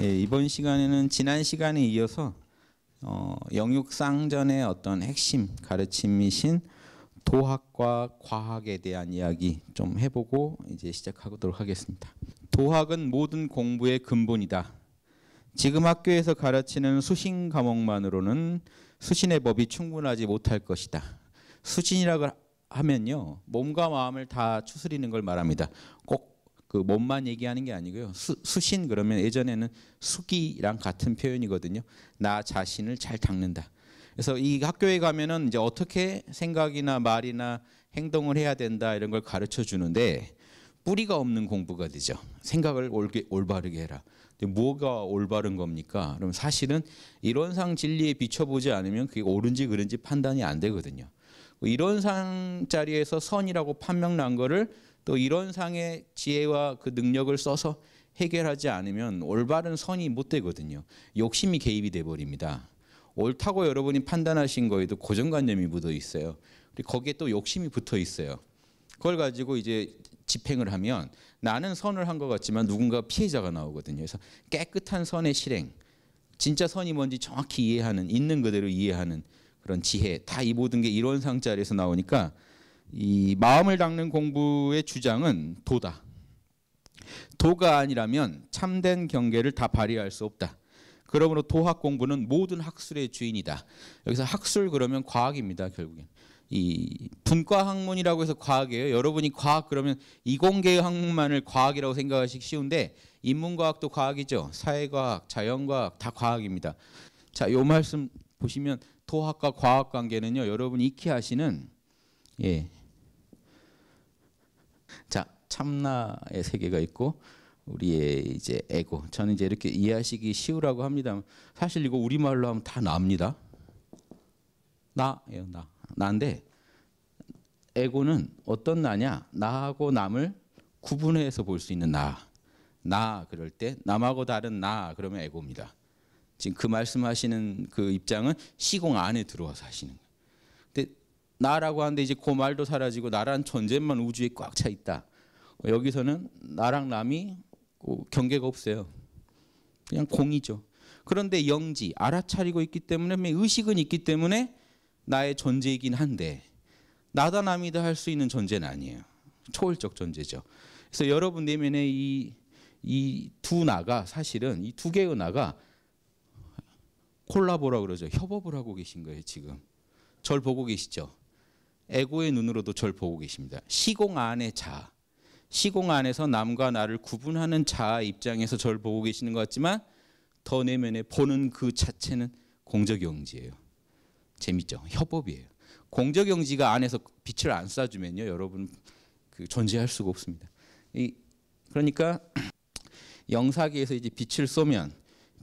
예, 이번 시간에는 지난 시간에 이어서 어, 영육 상전의 어떤 핵심 가르침이신 도학과 과학에 대한 이야기 좀 해보고 이제 시작하도록 하겠습니다. 도학은 모든 공부의 근본이다. 지금 학교에서 가르치는 수신 과목만으로는 수신의 법이 충분하지 못할 것이다. 수신이라고 하면요 몸과 마음을 다 추스리는 걸 말합니다. 꼭그 몸만 얘기하는 게 아니고요. 수, 수신 그러면 예전에는 숙이랑 같은 표현이거든요. 나 자신을 잘 닦는다. 그래서 이 학교에 가면은 이제 어떻게 생각이나 말이나 행동을 해야 된다 이런 걸 가르쳐 주는데 뿌리가 없는 공부가 되죠. 생각을 올게, 올바르게 해라. 뭐가 올바른 겁니까? 그럼 사실은 이론상 진리에 비춰보지 않으면 그게 옳은지 그른지 판단이 안 되거든요. 뭐 이론상 자리에서 선이라고 판명난 거를 또 이런 상의 지혜와 그 능력을 써서 해결하지 않으면 올바른 선이 못 되거든요. 욕심이 개입이 돼 버립니다. 옳다고 여러분이 판단하신 거에도 고정관념이 묻어 있어요. 그리고 거기에 또 욕심이 붙어 있어요. 그걸 가지고 이제 집행을 하면 나는 선을 한 것 같지만 누군가 피해자가 나오거든요. 그래서 깨끗한 선의 실행, 진짜 선이 뭔지 정확히 이해하는 있는 그대로 이해하는 그런 지혜 다 이 모든 게 이론상 자리에서 나오니까 이 마음을 닦는 공부의 주장은 도다. 도가 아니라면 참된 경계를 다 발휘할 수 없다. 그러므로 도학 공부는 모든 학술의 주인이다. 여기서 학술 그러면 과학입니다. 결국엔 이 분과 학문이라고 해서 과학이에요. 여러분이 과학 그러면 이공계의 학문만을 과학이라고 생각하시기 쉬운데 인문과학도 과학이죠. 사회과학, 자연과학 다 과학입니다. 자, 요 말씀 보시면 도학과 과학 관계는요. 여러분이 익히 아시는 예, 자, 참나의 세계가 있고 우리의 이제 에고. 저는 이제 이렇게 이해하시기 쉬우라고 합니다. 사실 이거 우리말로 하면 다 나입니다. 나예요, 나. 나인데 에고는 어떤 나냐? 나하고 남을 구분해서 볼 수 있는 나. 나 그럴 때 남하고 다른 나 그러면 에고입니다. 지금 그 말씀하시는 그 입장은 시공 안에 들어와서 하시는 거예요. 나라고 하는데 이제 그 말도 사라지고 나란 존재만 우주에 꽉 차 있다. 여기서는 나랑 남이 그 경계가 없어요. 그냥 공이죠. 그런데 영지 알아차리고 있기 때문에 의식은 있기 때문에 나의 존재이긴 한데 나다 남이다 할 수 있는 존재는 아니에요. 초월적 존재죠. 그래서 여러분 내면의 이 이 두 나가 사실은 이 두 개의 나가 콜라보라 그러죠. 협업을 하고 계신 거예요 지금. 절 보고 계시죠. 에고의 눈으로도 절 보고 계십니다. 시공 안의 자, 시공 안에서 남과 나를 구분하는 자 입장에서 절 보고 계시는 것 같지만 더 내면에 보는 그 자체는 공적 영지예요. 재밌죠? 협업이에요. 공적 영지가 안에서 빛을 안 쏴주면요, 여러분 그 존재할 수가 없습니다. 이, 그러니까 영사기에서 이제 빛을 쏘면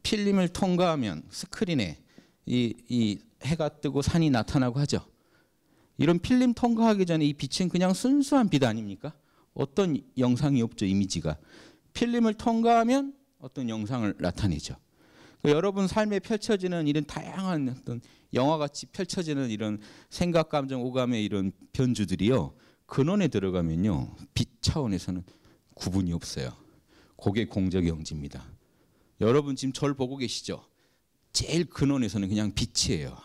필름을 통과하면 스크린에 이, 이 해가 뜨고 산이 나타나고 하죠. 이런 필름 통과하기 전에 이 빛은 그냥 순수한 빛 아닙니까? 어떤 영상이 없죠, 이미지가. 필름을 통과하면 어떤 영상을 나타내죠. 그 여러분 삶에 펼쳐지는 이런 다양한 어떤 영화같이 펼쳐지는 이런 생각, 감정, 오감의 이런 변주들이요. 근원에 들어가면요. 빛 차원에서는 구분이 없어요. 그게 공적 영지입니다. 여러분 지금 절 보고 계시죠? 제일 근원에서는 그냥 빛이에요.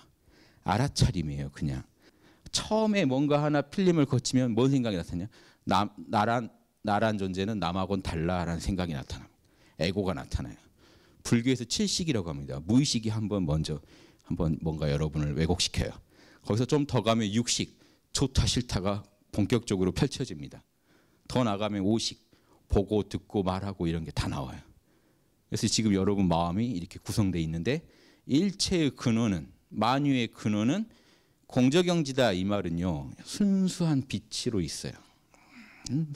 알아차림이에요, 그냥. 처음에 뭔가 하나 필름을 거치면 뭔 생각이 나타나냐? 나, 나란, 나란 존재는 남하고는 달라라는 생각이 나타납니다. 에고가 나타나요. 불교에서 칠식이라고 합니다. 무의식이 한번 먼저 한번 뭔가 여러분을 왜곡시켜요. 거기서 좀 더 가면 육식, 좋다 싫다가 본격적으로 펼쳐집니다. 더 나가면 오식, 보고 듣고 말하고 이런 게 다 나와요. 그래서 지금 여러분 마음이 이렇게 구성되어 있는데 일체의 근원은 만유의 근원은 공저경지다 이 말은요 순수한 빛으로 있어요. 음,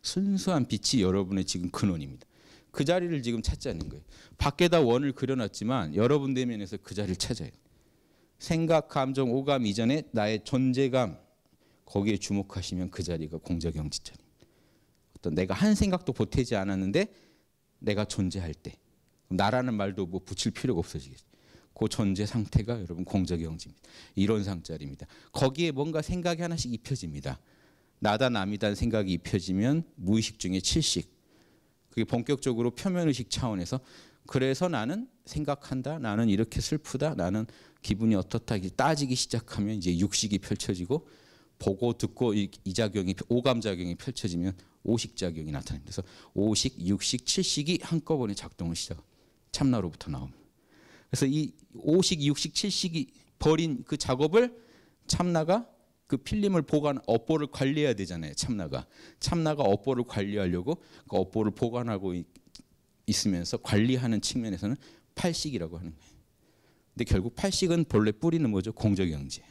순수한 빛이 여러분의 지금 근원입니다. 그 자리를 지금 찾자는 거예요. 밖에다 원을 그려놨지만 여러분 대면에서 그 자리를 찾아요. 생각, 감정, 오감 이전에 나의 존재감 거기에 주목하시면 그 자리가 공저경지처럼 어떤 내가 한 생각도 보태지 않았는데 내가 존재할 때 나라는 말도 뭐 붙일 필요가 없어지겠죠. 그 존재 상태가 여러분 공적영지입니다. 이론 상자리입니다. 거기에 뭔가 생각이 하나씩 입혀집니다. 나다 남이다 생각이 입혀지면 무의식 중에 칠식. 그게 본격적으로 표면의식 차원에서 그래서 나는 생각한다. 나는 이렇게 슬프다. 나는 기분이 어떻다. 이렇게 따지기 시작하면 이제 육식이 펼쳐지고 보고 듣고 이작용이 오감작용이 펼쳐지면 오식작용이 나타납니다. 그래서 오식, 육식, 칠식이 한꺼번에 작동을 시작. 참나로부터 나옵니다. 그래서 이 5식, 6식, 7식이 벌인 그 작업을 참나가 그 필름을 보관 업보를 관리해야 되잖아요. 참나가 참나가 업보를 관리하려고 그 업보를 보관하고 있으면서 관리하는 측면에서는 8식이라고 하는 거예요. 근데 결국 8식은 본래 뿌리는 뭐죠? 공적영지.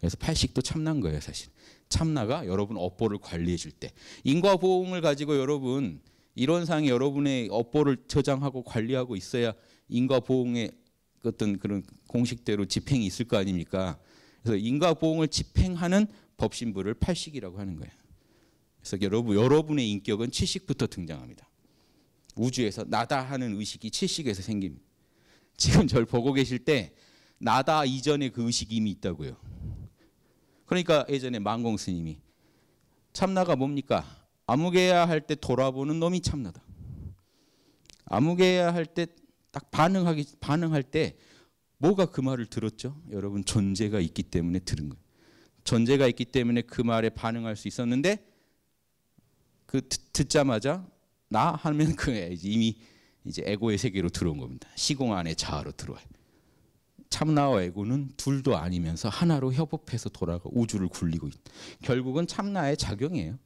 그래서 8식도 참난 거예요, 사실. 참나가 여러분 업보를 관리해 줄 때, 인과보험을 가지고 여러분 이론상에 여러분의 업보를 저장하고 관리하고 있어야 인과보험의 어떤 그런 공식대로 집행이 있을 거 아닙니까? 그래서 인과보응을 집행하는 법신부를 팔식이라고 하는 거예요. 그래서 여러분, 여러분의 인격은 칠식부터 등장합니다. 우주에서 나다 하는 의식이 칠식에서 생깁니다. 지금 절 보고 계실 때 나다 이전에 그 의식이 이미 있다고요. 그러니까 예전에 망공 스님이 참나가 뭡니까? 아무개야 할 때 돌아보는 놈이 참나다. 아무개야 할때 딱 반응하기 반응할 때 뭐가 그 말을 들었죠? 여러분 존재가 있기 때문에 들은 거예요. 존재가 있기 때문에 그 말에 반응할 수 있었는데 그 듣자마자 나 하면 그 이미 이제 에고의 세계로 들어온 겁니다. 시공 안의 자아로 들어와요. 참나와 에고는 둘도 아니면서 하나로 협업해서 돌아가 우주를 굴리고 있다. 결국은 참나의 작용이에요.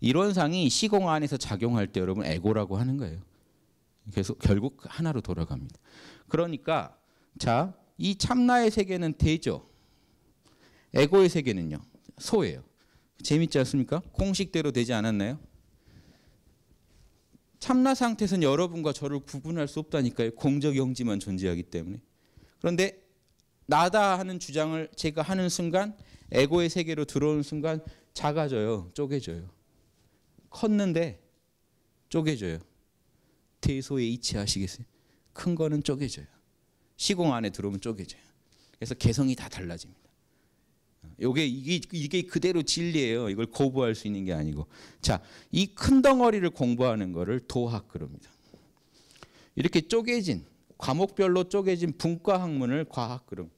이론상이 시공 안에서 작용할 때 여러분 에고라고 하는 거예요. 계속 결국 하나로 돌아갑니다. 그러니까 자, 이 참나의 세계는 대죠. 에고의 세계는요. 소예요. 재밌지 않습니까? 공식대로 되지 않았나요? 참나 상태에서는 여러분과 저를 구분할 수 없다니까요. 공적 영지만 존재하기 때문에. 그런데 나다 하는 주장을 제가 하는 순간 에고의 세계로 들어오는 순간 작아져요. 쪼개져요. 컸는데 쪼개져요. 대소에 이치하시겠어요? 큰 거는 쪼개져요. 시공 안에 들어오면 쪼개져요. 그래서 개성이 다 달라집니다. 요게 이게, 이게 그대로 진리예요. 이걸 거부할 수 있는 게 아니고. 자, 이 큰 덩어리를 공부하는 거를 도학 그럽니다. 이렇게 쪼개진 과목별로 쪼개진 분과 학문을 과학 그룹.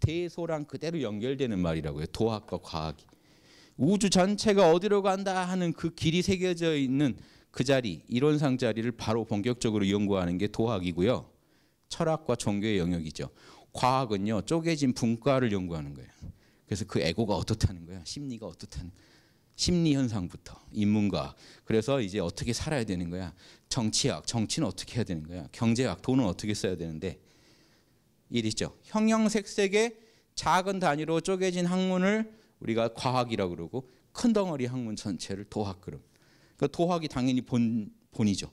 대소랑 그대로 연결되는 말이라고요. 도학과 과학이. 우주 전체가 어디로 간다 하는 그 길이 새겨져 있는 그 자리, 이론상 자리를 바로 본격적으로 연구하는 게 도학이고요. 철학과 종교의 영역이죠. 과학은요, 쪼개진 분과를 연구하는 거예요. 그래서 그 에고가 어떻다는 거예요 심리가 어떻다는 심리 현상부터 인문과 그래서 이제 어떻게 살아야 되는 거야 정치학 정치는 어떻게 해야 되는 거야 경제학 돈은 어떻게 써야 되는데 일이죠 형형색색의 작은 단위로 쪼개진 학문을 우리가 과학이라고 그러고 큰 덩어리 학문 전체를 도학 그럼 그 그러니까 도학이 당연히 본, 본이죠.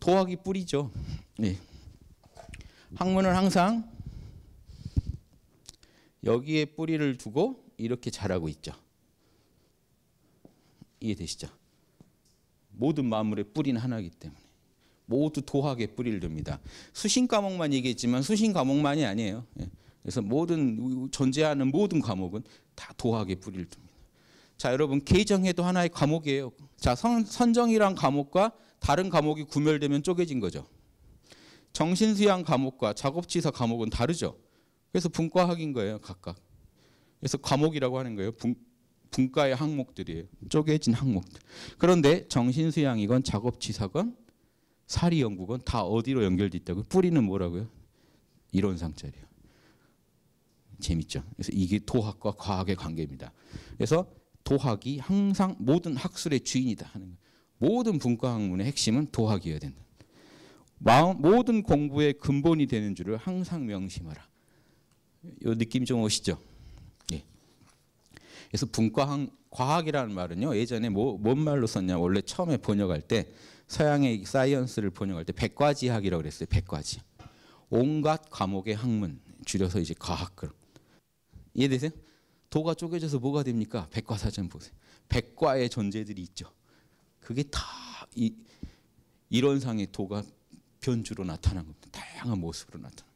도학이 뿌리죠. 네. 예. 학문은 항상 여기에 뿌리를 두고 이렇게 자라고 있죠. 이해되시죠? 모든 만물의 뿌리는 하나이기 때문에 모두 도학의 뿌리를 둡니다. 수신 과목만 얘기했지만 수신 과목만이 아니에요. 예. 그래서 모든 존재하는 모든 과목은 다 도학의 뿌리를 둡니다. 자, 여러분 K정해도 하나의 과목이에요. 자, 선, 정이란 과목과 다른 과목이 구별되면 쪼개진 거죠. 정신수양 과목과 작업지사 과목은 다르죠. 그래서 분과학인 거예요, 각각. 그래서 과목이라고 하는 거예요. 분, 분과의 항목들이에요. 쪼개진 항목들. 그런데 정신수양이건 작업지사건 사리연구건 다 어디로 연결돼 있다고요? 뿌리는 뭐라고요? 이론상짜리요. 재밌죠. 그래서 이게 도학과 과학의 관계입니다. 그래서 도학이 항상 모든 학술의 주인이다 하는 거 모든 분과 학문의 핵심은 도학이어야 된다. 마음, 모든 공부의 근본이 되는 줄을 항상 명심하라. 요 느낌 좀 오시죠? 예. 그래서 분과학 과학이라는 말은요 예전에 뭐, 뭔 말로 썼냐 원래 처음에 번역할 때 서양의 사이언스를 번역할 때 백과지학이라고 그랬어요 백과지 온갖 과목의 학문 줄여서 이제 과학 그럼 이해되세요? 도가 쪼개져서 뭐가 됩니까? 백과사전 보세요. 백과의 존재들이 있죠. 그게 다 이, 이론상의 도가 변주로 나타난 겁니다. 다양한 모습으로 나타나.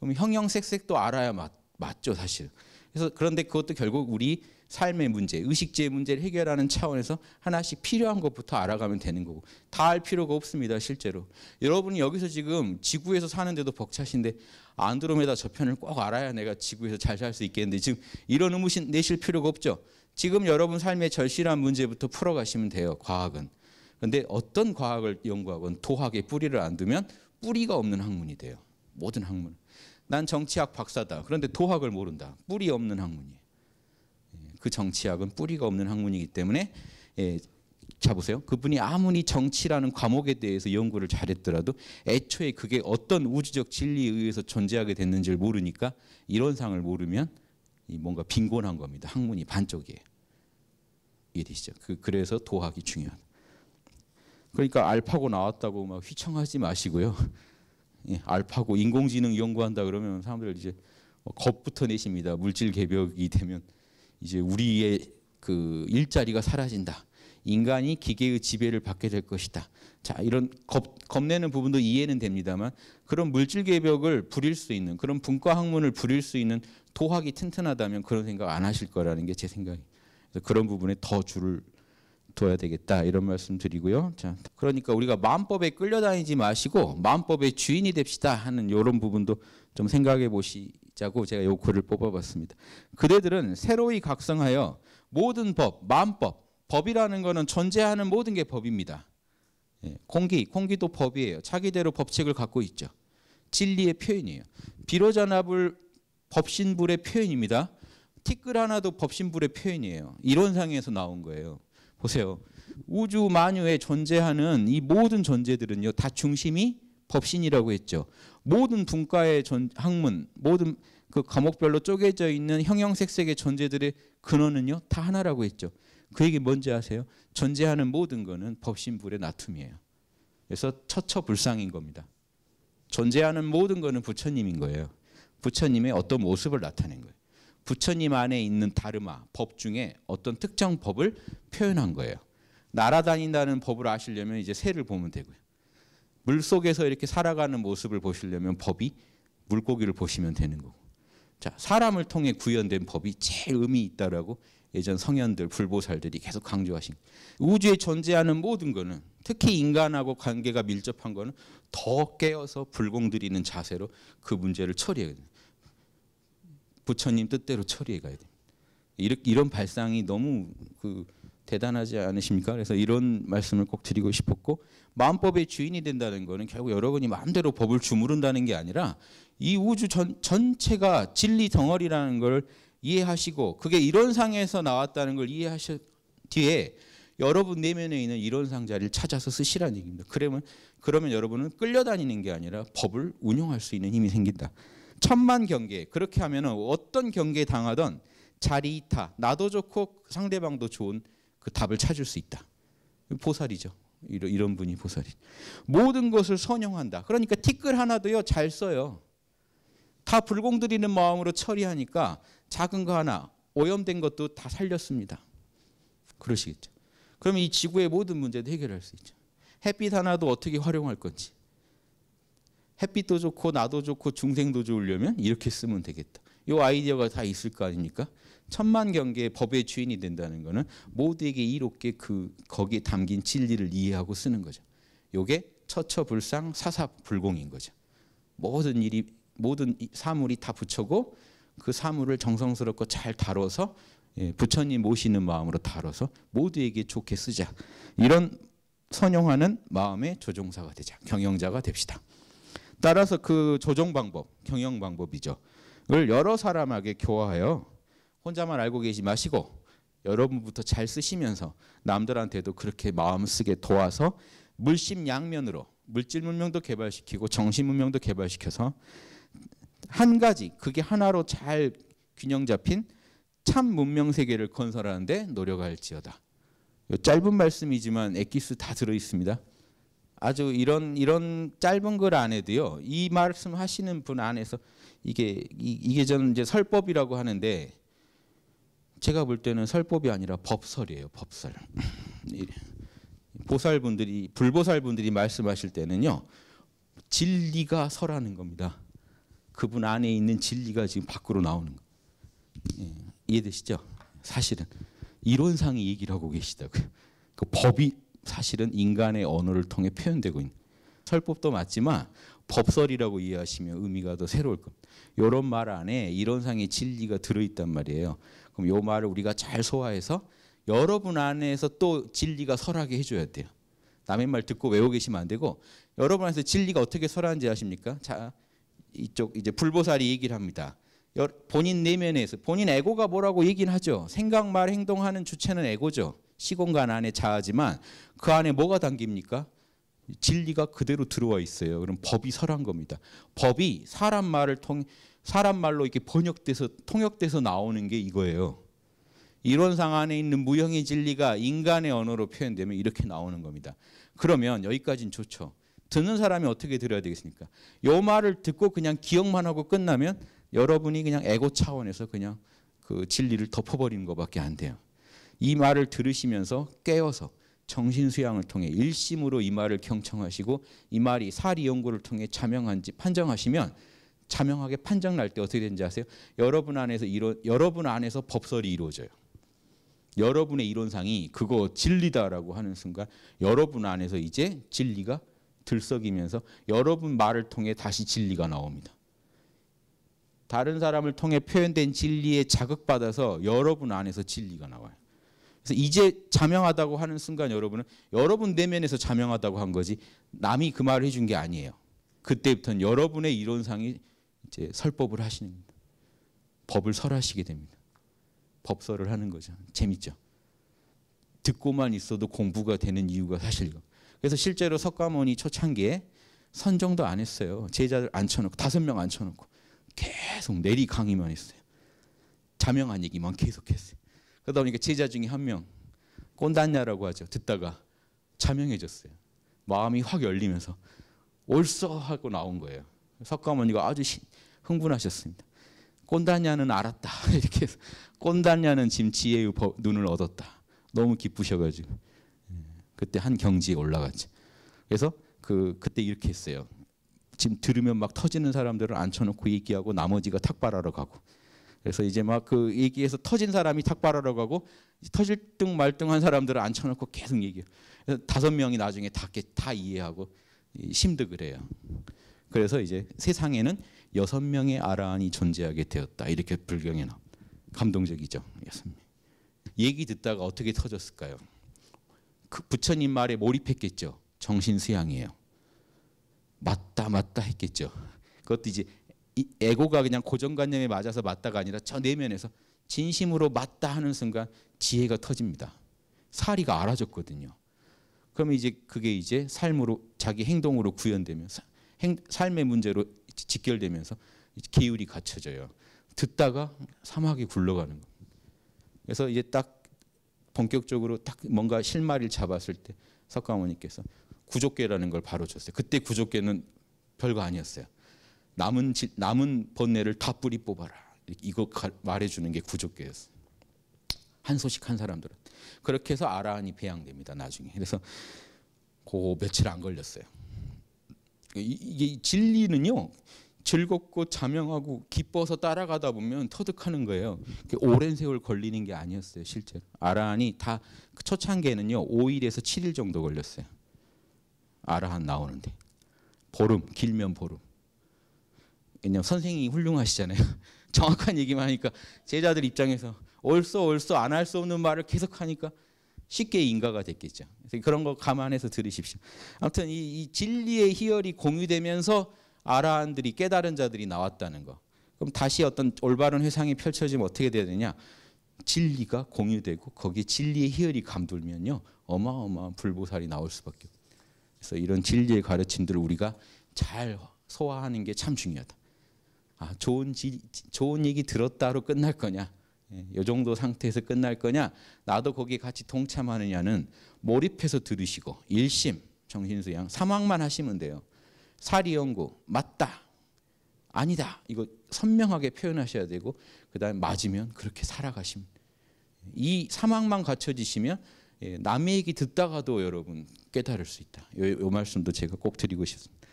그럼 형형색색도 알아야 맞, 맞죠, 사실. 그래서 그런데 그것도 결국 우리 삶의 문제, 의식제의 문제를 해결하는 차원에서 하나씩 필요한 것부터 알아가면 되는 거고 다 할 필요가 없습니다. 실제로. 여러분이 여기서 지금 지구에서 사는데도 벅차신데 안드로메다 저편을 꼭 알아야 내가 지구에서 잘 살 수 있겠는데 지금 이런 의무신 내실 필요가 없죠. 지금 여러분 삶의 절실한 문제부터 풀어가시면 돼요. 과학은. 근데 어떤 과학을 연구하건 도학의 뿌리를 안 두면 뿌리가 없는 학문이 돼요. 모든 학문. 난 정치학 박사다. 그런데 도학을 모른다. 뿌리 없는 학문이에요. 그 정치학은 뿌리가 없는 학문이기 때문에 예, 자 보세요. 그분이 아무리 정치라는 과목에 대해서 연구를 잘했더라도 애초에 그게 어떤 우주적 진리에 의해서 존재하게 됐는지를 모르니까 이런 상을 모르면 뭔가 빈곤한 겁니다. 학문이 반쪽이에요. 이해되시죠? 그, 그래서 도학이 중요하 그러니까 알파고 나왔다고 막 휘청하지 마시고요. 예, 알파고 인공지능 연구한다 그러면 사람들 이제 뭐 겁부터 내십니다. 물질 개벽이 되면 이제 우리의 그 일자리가 사라진다. 인간이 기계의 지배를 받게 될 것이다. 자, 이런 겁, 겁내는 부분도 이해는 됩니다만 그런 물질개 벽을 부릴 수 있는 그런 분과 학문을 부릴 수 있는 도학이 튼튼하다면 그런 생각 안 하실 거라는 게 제 생각이에요. 그런 부분에 더 줄을 둬야 되겠다 이런 말씀 드리고요. 자, 그러니까 우리가 마음법에 끌려다니지 마시고 마음법의 주인이 됩시다 하는 이런 부분도 좀 생각해 보시 읽자고 제가 요 글을 뽑아봤습니다. 그대들은 새로이 각성하여 모든 법, 마법 법이라는 것은 존재하는 모든 게 법입니다. 예, 공기, 공기도 법이에요. 자기대로 법칙을 갖고 있죠. 진리의 표현이에요. 비로자나불 법신불의 표현입니다. 티끌 하나도 법신불의 표현이에요. 이론상에서 나온 거예요. 보세요. 우주 만유에 존재하는 이 모든 존재들은요. 다 중심이 법신이라고 했죠. 모든 분과의 전, 학문, 모든 그 과목별로 쪼개져 있는 형형색색의 존재들의 근원은요 다 하나라고 했죠. 그 얘기 뭔지 아세요? 존재하는 모든 것은 법신불의 나툼이에요. 그래서 처처불상인 겁니다. 존재하는 모든 것은 부처님인 거예요. 부처님의 어떤 모습을 나타낸 거예요. 부처님 안에 있는 다르마, 법 중에 어떤 특정 법을 표현한 거예요. 날아다닌다는 법을 아시려면 이제 새를 보면 되고요. 물 속에서 이렇게 살아가는 모습을 보시려면 법이 물고기를 보시면 되는 거고. 자, 사람을 통해 구현된 법이 제일 의미 있다라고 예전 성현들, 불보살들이 계속 강조하신. 우주에 존재하는 모든 거는 특히 인간하고 관계가 밀접한 거는 더 깨어서 불공들이는 자세로 그 문제를 처리해야 됩니다. 부처님 뜻대로 처리해 가야 됩니다. 이렇게, 이런 발상이 너무 그 대단하지 않으십니까? 그래서 이런 말씀을 꼭 드리고 싶었고 마음법의 주인이 된다는 것은 결국 여러분이 마음대로 법을 주무른다는 게 아니라 이 우주 전, 전체가 진리 덩어리라는 걸 이해하시고 그게 이론상에서 나왔다는 걸 이해하신 뒤에 여러분 내면에 있는 이론상 자리를 찾아서 쓰시라는 얘기입니다. 그러면 그러면 여러분은 끌려다니는 게 아니라 법을 운용할 수 있는 힘이 생긴다. 천만 경계 그렇게 하면은 어떤 경계에 당하던 자리 이타 나도 좋고 상대방도 좋은 그 답을 찾을 수 있다. 보살이죠. 이런, 이런 분이 보살이. 모든 것을 선용한다. 그러니까 티끌 하나도요, 잘 써요. 다 불공들이는 마음으로 처리하니까 작은 거 하나, 오염된 것도 다 살렸습니다. 그러시겠죠. 그러면 이 지구의 모든 문제도 해결할 수 있죠. 햇빛 하나도 어떻게 활용할 건지. 햇빛도 좋고 나도 좋고 중생도 좋으려면 이렇게 쓰면 되겠다. 이 아이디어가 다 있을 거 아닙니까? 천만 경계의 법의 주인이 된다는 것은 모두에게 이롭게 그 거기에 담긴 진리를 이해하고 쓰는 거죠. 요게 처처불상 사사불공인 거죠. 모든 일이 모든 사물이 다 부처고 그 사물을 정성스럽고 잘 다뤄서 예, 부처님 모시는 마음으로 다뤄서 모두에게 좋게 쓰자. 이런 선용하는 마음의 조종사가 되자. 경영자가 됩시다. 따라서 그 조종 방법, 경영 방법이죠. 을 여러 사람에게 교화하여 혼자만 알고 계시 지 마시고 여러분부터 잘 쓰시면서 남들한테도 그렇게 마음 쓰게 도와서 물심양면으로 물질 문명도 개발시키고 정신 문명도 개발시켜서 한 가지 그게 하나로 잘 균형 잡힌 참 문명 세계를 건설하는데 노력할지어다. 짧은 말씀이지만 액기스다 들어 있습니다. 아주 이런 이런 짧은 글 안에도요. 이 말씀 하시는 분 안에서 이게 이, 게 저는 이제 설법이라고 하는데 제가 볼 때는 설법이 아니라 법설이에요. 법설. 보살분들이 불보살분들이 말씀하실 때는요. 진리가 설하는 겁니다. 그분 안에 있는 진리가 지금 밖으로 나오는 거. 예, 이해되시죠? 사실은 이론상의 얘기를 하고 계시다고요. 그 법이 사실은 인간의 언어를 통해 표현되고 있는 설법도 맞지만 법설이라고 이해하시면 의미가 더 새로울 겁니다. 이런 말 안에 이론상의 진리가 들어있단 말이에요. 그럼 이 말을 우리가 잘 소화해서 여러분 안에서 또 진리가 설하게 해줘야 돼요. 남의 말 듣고 외워 계시면 안 되고 여러분 안에서 진리가 어떻게 설하는지 아십니까? 자 이쪽 이제 불보살이 얘기를 합니다. 본인 내면에서 본인 에고가 뭐라고 얘기는 하죠. 생각, 말, 행동하는 주체는 에고죠. 시공간 안에 자하지만 그 안에 뭐가 담깁니까? 진리가 그대로 들어와 있어요. 그럼 법이 설한 겁니다. 법이 사람 말을 통해 사람 말로 이렇게 번역돼서 통역돼서 나오는 게 이거예요. 이론상 안에 있는 무형의 진리가 인간의 언어로 표현되면 이렇게 나오는 겁니다. 그러면 여기까지는 좋죠. 듣는 사람이 어떻게 들어야 되겠습니까? 요 말을 듣고 그냥 기억만 하고 끝나면 여러분이 그냥 에고 차원에서 그냥 그 진리를 덮어버리는 것밖에 안 돼요. 이 말을 들으시면서 깨어서 정신 수양을 통해 일심으로 이 말을 경청하시고 이 말이 사리 연구를 통해 자명한지 판정하시면 자명하게 판정 날 때 어떻게 되는지 아세요? 여러분 안에서 이론 여러분 안에서 법설이 이루어져요. 여러분의 이론상이 그거 진리다라고 하는 순간 여러분 안에서 이제 진리가 들썩이면서 여러분 말을 통해 다시 진리가 나옵니다. 다른 사람을 통해 표현된 진리에 자극받아서 여러분 안에서 진리가 나와요. 그래서 이제 자명하다고 하는 순간 여러분은 여러분 내면에서 자명하다고 한 거지 남이 그 말을 해준 게 아니에요. 그때부터는 여러분의 이론상이 이제 설법을 하시는 법을 설하시게 됩니다. 법설을 하는 거죠. 재밌죠. 듣고만 있어도 공부가 되는 이유가 사실 이거. 그래서 실제로 석가모니 초창기에 선정도 안 했어요. 제자들 앉혀놓고 다섯 명 앉혀놓고 계속 내리 강의만 했어요. 자명한 얘기만 계속했어요. 그러다 보니까 제자 중에 한 명 꼰다냐라고 하죠. 듣다가 자명해졌어요. 마음이 확 열리면서 올써 하고 나온 거예요. 석가모니가 아주 시, 흥분하셨습니다. 꼰다냐는 알았다. 이렇게 해서 꼰다냐는 지금 지혜의 눈을 얻었다. 너무 기쁘셔가지고 예, 그때 한 경지에 올라갔지. 그래서 그 그때 이렇게 했어요. 지금 들으면 막 터지는 사람들을 앉혀놓고 얘기하고 나머지가 탁발하러 가고. 그래서 이제 막 그 얘기해서 터진 사람이 탁발하러 가고 터질 등 말등한 사람들을 앉혀놓고 계속 얘기해요. 다섯 명이 나중에 다, 다 이해하고 심득을 해요. 그래서 이제 세상에는 여섯 명의 아라한이 존재하게 되었다. 이렇게 불경에 나 감동적이죠. 얘기 듣다가 어떻게 터졌을까요? 그 부처님 말에 몰입했겠죠. 정신 수양이에요. 맞다 맞다 했겠죠. 그것도 이제 에고가 그냥 고정관념에 맞아서 맞다가 아니라 저 내면에서 진심으로 맞다 하는 순간 지혜가 터집니다. 사리가 알아졌거든요 그러면 이제 그게 이제 삶으로 자기 행동으로 구현되면서 삶의 문제로 직결되면서 계율이 갖춰져요. 듣다가 사막이 굴러가는 거. 그래서 이제 딱 본격적으로 딱 뭔가 실마리를 잡았을 때 석가모니께서 구족계라는 걸 바로 줬어요. 그때 구족계는 별거 아니었어요. 남은 지, 남은 번뇌를 다 뿌리 뽑아라. 이거 말해주는 게 구족계였어요. 한 소식 한 사람들은 그렇게 해서 아라한이 배양됩니다. 나중에 그래서 그 며칠 안 걸렸어요. 이게 진리는요 즐겁고 자명하고 기뻐서 따라가다 보면 터득하는 거예요. 오랜 세월 걸리는 게 아니었어요, 실제로. 아라한이 다 그 초창기에는요, 5일에서 7일 정도 걸렸어요. 아라한 나오는데. 보름, 길면 보름. 왜냐면 선생이 님 훌륭하시잖아요. 정확한 얘기만 하니까 제자들 입장에서 얼쏘 얼쏘 안할 수 없는 말을 계속 하니까 쉽게 인가가 됐겠죠. 그런 거 감안해서 들으십시오. 아무튼 이, 이 진리의 희열이 공유되면서 아라한들이 깨달은 자들이 나왔다는 거. 그럼 다시 어떤 올바른 회상이 펼쳐지면 어떻게 되느냐? 진리가 공유되고 거기에 진리의 희열이 감돌면요 어마어마한 불보살이 나올 수밖에 없어 그래서 이런 진리의 가르침들을 우리가 잘 소화하는 게 참 중요하다. 아 좋은 지, 좋은 얘기 들었다로 끝날 거냐? 이 예, 정도 상태에서 끝날 거냐 나도 거기 같이 동참하느냐는 몰입해서 들으시고 일심 정신수양 사망만 하시면 돼요. 사리 연구 맞다 아니다 이거 선명하게 표현하셔야 되고 그다음 맞으면 그렇게 살아가심 이 사망만 갖춰지시면 예, 남의 얘기 듣다가도 여러분 깨달을 수 있다. 요, 요 말씀도 제가 꼭 드리고 싶습니다.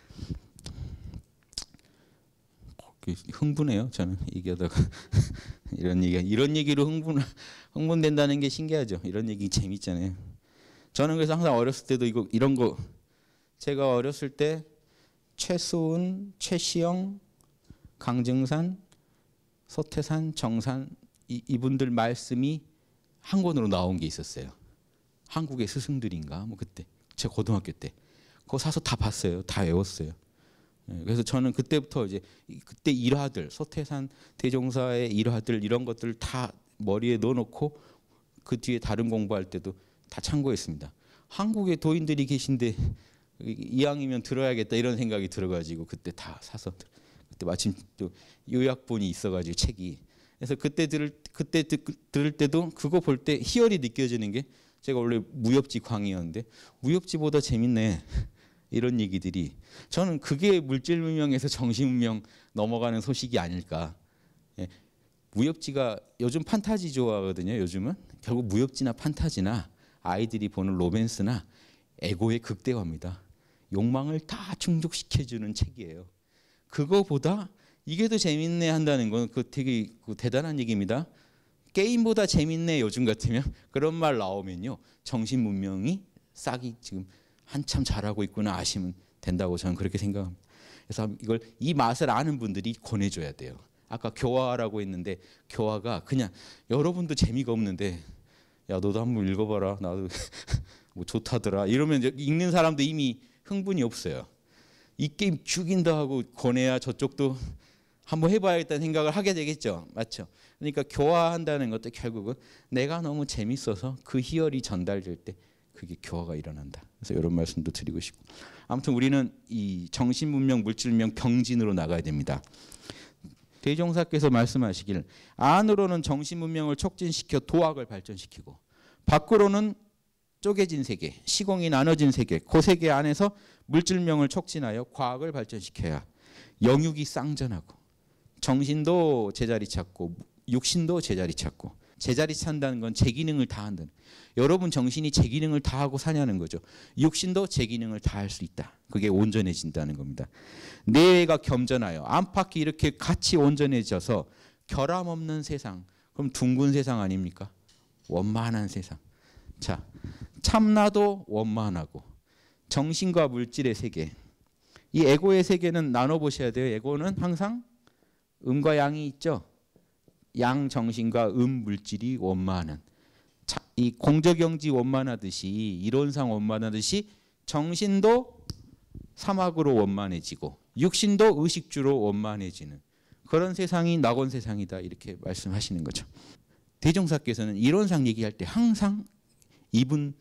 그 흥분해요. 저는 얘기하다가 이런 얘기 이런 얘기로 흥분 흥분된다는 게 신기하죠. 이런 얘기 재밌잖아요. 저는 그래서 항상 어렸을 때도 이거 이런 거 제가 어렸을 때 최소은, 최시영, 강증산 서태산, 정산 이, 이분들 말씀이 한 권으로 나온 게 있었어요. 한국의 스승들인가 뭐 그때 제 고등학교 때 그거 사서 다 봤어요. 다 외웠어요. 예, 그래서 저는 그때부터 이제 그때 일화들 서태산 대종사의 일화들 이런 것들을 다 머리에 넣어놓고 그 뒤에 다른 공부할 때도 다 참고했습니다. 한국에 도인들이 계신데 이왕이면 들어야겠다 이런 생각이 들어가지고 그때 다 사서 그때 마침 또 요약본이 있어가지고 책이 그래서 그때 들을 그때 들을 때도 그거 볼 때 희열이 느껴지는 게 제가 원래 무협지 광이었는데 무협지보다 재밌네. 이런 얘기들이 저는 그게 물질 문명에서 정신 문명 넘어가는 소식이 아닐까. 예. 무역지가 요즘 판타지 좋아하거든요. 요즘은 결국 무역지나 판타지나 아이들이 보는 로맨스나 에고의 극대화입니다. 욕망을 다 충족시켜주는 책이에요. 그거보다 이게 더 재밌네 한다는 건 그 되게 그 대단한 얘기입니다. 게임보다 재밌네 요즘 같으면 그런 말 나오면요 정신 문명이 싹이 지금 한참 잘하고 있구나 아시면 된다고 저는 그렇게 생각합니다. 그래서 이걸 이 맛을 아는 분들이 권해줘야 돼요. 아까 교화라고 했는데 교화가 그냥 여러분도 재미가 없는데 야 너도 한번 읽어봐라 나도 뭐 좋다더라 이러면 읽는 사람도 이미 흥분이 없어요. 이 게임 죽인다 하고 권해야 저쪽도 한번 해봐야겠다는 생각을 하게 되겠죠. 맞죠? 그러니까 교화한다는 것도 결국은 내가 너무 재밌어서 그 희열이 전달될 때 그게 교화가 일어난다. 그래서 이런 말씀도 드리고 싶고 아무튼 우리는 이 정신문명 물질명 병진으로 나가야 됩니다. 대종사께서 말씀하시길 안으로는 정신문명을 촉진시켜 도학을 발전시키고 밖으로는 쪼개진 세계, 시공이 나눠진 세계, 그 세계 안에서 물질명을 촉진하여 과학을 발전시켜야 영육이 쌍전하고 정신도 제자리 찾고 육신도 제자리 찾고 제자리 찬다는건 제 기능을 다한다는 여러분 정신이 제 기능을 다하고 사냐는 거죠. 육신도 제 기능을 다할 수 있다. 그게 온전해진다는 겁니다. 내가 겸전하여 안팎이 이렇게 같이 온전해져서 결함 없는 세상. 그럼 둥근 세상 아닙니까? 원만한 세상. 자, 참나도 원만하고 정신과 물질의 세계. 이 에고의 세계는 나눠 보셔야 돼요. 에고는 항상 음과 양이 있죠. 양정신과 음물질이 원만한 이 공적영지 원만하듯이 이론상 원만하듯이 정신도 사막으로 원만해지고 육신도 의식주로 원만해지는 그런 세상이 낙원 세상이다 이렇게 말씀하시는 거죠. 대종사께서는 이론상 얘기할 때 항상 이분의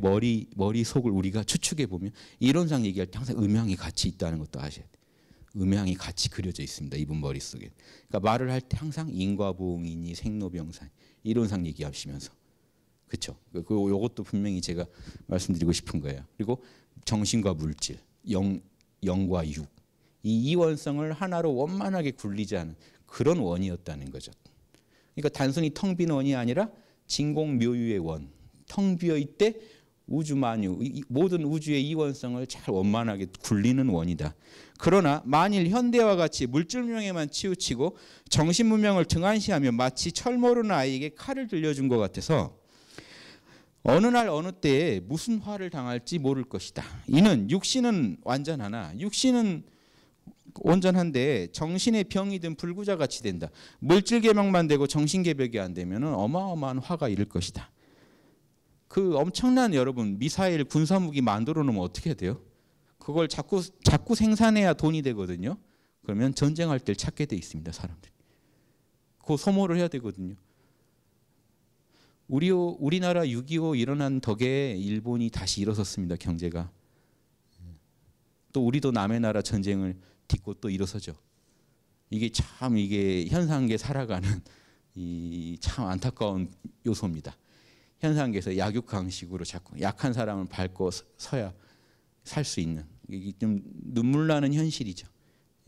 머리 머릿속을 우리가 추측해 보면 이론상 얘기할 때 항상 음양이 같이 있다는 것도 아셔야 돼요. 음향이 같이 그려져 있습니다. 이분 머릿속에. 그러니까 말을 할 때 항상 인과보응이니 생로병사 이론상 얘기하시면서 그렇죠. 그 요것도 분명히 제가 말씀드리고 싶은 거예요. 그리고 정신과 물질, 영 영과 육. 이 이원성을 하나로 원만하게 굴리지 않은 그런 원이었다는 거죠. 그러니까 단순히 텅빈 원이 아니라 진공 묘유의 원. 텅 비어 있대 우주만유 모든 우주의 이원성을 잘 원만하게 굴리는 원이다. 그러나 만일 현대와 같이 물질 문명에만 치우치고 정신 문명을 등한시하며 마치 철모르는 아이에게 칼을 들려준 것 같아서 어느 날 어느 때에 무슨 화를 당할지 모를 것이다. 이는 육신은 완전하나 육신은 온전한데 정신의 병이 든 불구자같이 된다. 물질 개명만 되고 정신 개벽이 안 되면 어마어마한 화가 이를 것이다. 그 엄청난 여러분 미사일 군사무기 만들어 놓으면 어떻게 돼요? 그걸 자꾸 자꾸 생산해야 돈이 되거든요. 그러면 전쟁할 때 찾게 돼 있습니다, 사람들이. 그 소모를 해야 되거든요. 우리 우리나라 6.25 일어난 덕에 일본이 다시 일어섰습니다, 경제가. 또 우리도 남의 나라 전쟁을 딛고 또 일어서죠. 이게 참 이게 현상계 살아가는 이 참 안타까운 요소입니다. 현상계에서 약육강식으로 자꾸 약한 사람을 밟고 서야 살 수 있는 좀 눈물 나는 현실이죠.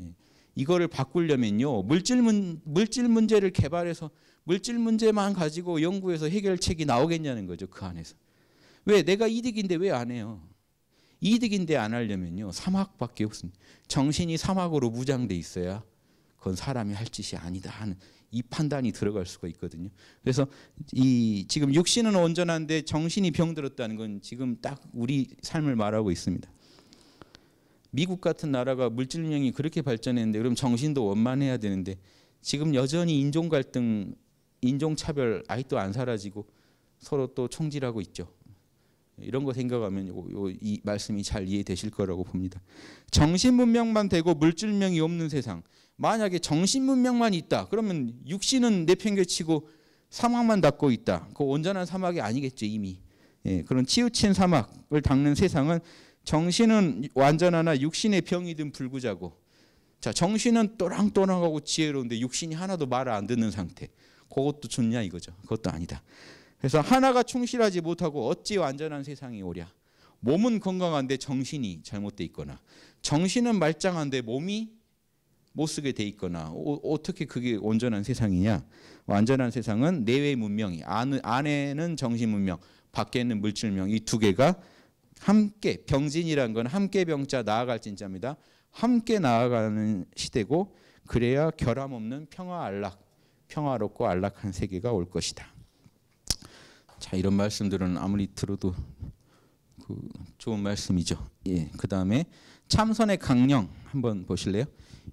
예. 이거를 바꾸려면요 물질 문 물질 문제를 개발해서 물질 문제만 가지고 연구해서 해결책이 나오겠냐는 거죠 그 안에서 왜 내가 이득인데 왜 안 해요? 이득인데 안 하려면요 사막밖에 없습니다. 정신이 사막으로 무장돼 있어야 그건 사람이 할 짓이 아니다 하는 이 판단이 들어갈 수가 있거든요. 그래서 이 지금 육신은 온전한데 정신이 병들었다는 건 지금 딱 우리 삶을 말하고 있습니다. 미국 같은 나라가 물질명이 그렇게 발전했는데 그럼 정신도 원만해야 되는데 지금 여전히 인종 갈등, 인종 차별 아직도 안 사라지고 서로 또 총질하고 있죠. 이런 거 생각하면 요, 요, 이 말씀이 잘 이해되실 거라고 봅니다. 정신 문명만 되고 물질명이 없는 세상. 만약에 정신 문명만 있다. 그러면 육신은 내팽개치고 사막만 닦고 있다. 그 온전한 사막이 아니겠죠 이미. 예, 그런 치우친 사막을 닦는 세상은 정신은 완전하나 육신의 병이든 불구자고. 자 정신은 또랑또랑하고 지혜로운데 육신이 하나도 말을 안 듣는 상태. 그것도 좋냐 이거죠. 그것도 아니다. 그래서 하나가 충실하지 못하고 어찌 완전한 세상이 오랴. 몸은 건강한데 정신이 잘못돼 있거나 정신은 말짱한데 몸이 못 쓰게 돼 있거나 오, 어, 어떻게 그게 온전한 세상이냐? 완전한 세상은 내외 문명이 안, 안에는 정신 문명, 밖에는 물질 문명 이 두 개가 함께 병진이란 건 함께 병자 나아갈 진짜입니다. 함께 나아가는 시대고 그래야 결함 없는 평화 안락, 평화롭고 안락한 세계가 올 것이다. 자 이런 말씀들은 아무리 들어도 그 좋은 말씀이죠. 예, 그 다음에 참선의 강령 한번 보실래요?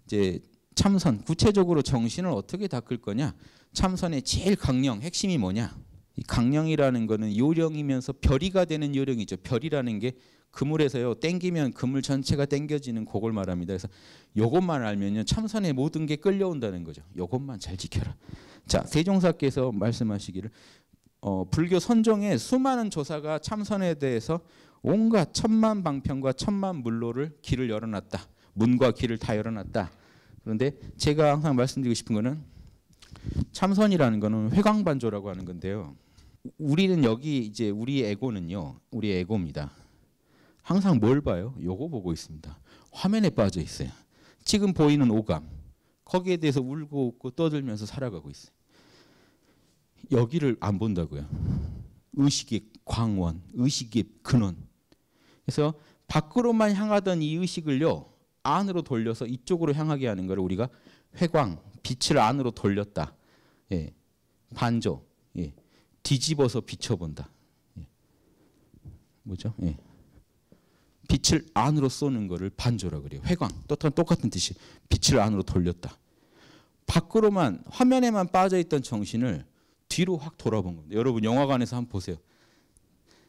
이제 참선 구체적으로 정신을 어떻게 닦을 거냐? 참선의 제일 강령 핵심이 뭐냐? 이 강령이라는 거는 요령이면서 별이가 되는 요령이죠. 별이라는 게 그물에서요 땡기면 그물 전체가 땡겨지는 그걸 말합니다. 그래서 요것만 알면요 참선의 모든 게 끌려온다는 거죠. 요것만 잘 지켜라. 자 세종사께서 말씀하시기를 어, 불교 선종의 수많은 조사가 참선에 대해서 온갖 천만 방편과 천만 물로를 길을 열어놨다. 문과 길을 다 열어놨다. 그런데 제가 항상 말씀드리고 싶은 거는 참선이라는 거는 회광반조라고 하는 건데요. 우리는 여기 이제 우리 에고는요. 우리 에고입니다. 항상 뭘 봐요? 요거 보고 있습니다. 화면에 빠져 있어요. 지금 보이는 오감. 거기에 대해서 울고 웃고 떠들면서 살아가고 있어요. 여기를 안 본다고요. 의식의 광원, 의식의 근원. 그래서 밖으로만 향하던 이 의식을요. 안으로 돌려서 이쪽으로 향하게 하는 것을 우리가 회광, 빛을 안으로 돌렸다. 예. 반조, 예. 뒤집어서 비춰본다. 예. 뭐죠? 예. 빛을 안으로 쏘는 것을 반조라 그래요. 회광, 똑같 똑같은 뜻이 빛을 안으로 돌렸다. 밖으로만, 화면에만 빠져있던 정신을 뒤로 확 돌아본 겁니다. 여러분 영화관에서 한번 보세요.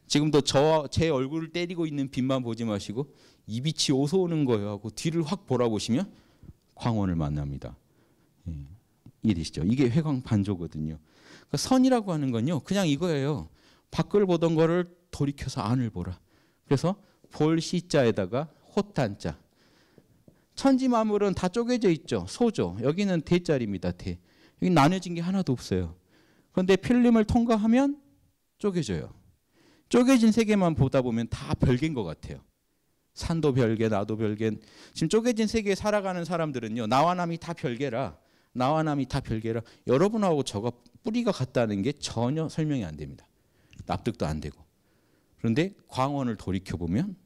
지금도 저 제 얼굴을 때리고 있는 빛만 보지 마시고 이 빛이 어서 오는 거예요 하고 뒤를 확 돌아보시면 광원을 만납니다. 예. 이해되시죠? 이게 회광 반조거든요. 그러니까 선이라고 하는 건요. 그냥 이거예요. 밖을 보던 거를 돌이켜서 안을 보라. 그래서 볼 시자에다가 호탄자. 천지 만물은 다 쪼개져 있죠. 소죠. 여기는 대자리입니다. 대. 여기 나뉘진게 하나도 없어요. 그런데 필름을 통과하면 쪼개져요. 쪼개진 세계만 보다 보면 다 별개인 것 같아요. 산도 별개, 나도 별개. 지금 쪼개진 세계에 살아가는 사람들은요. 나와 남이 다 별개라. 나와 남이 다 별개라. 여러분하고 저가 뿌리가 같다는 게 전혀 설명이 안 됩니다. 납득도 안 되고. 그런데 광원을 돌이켜보면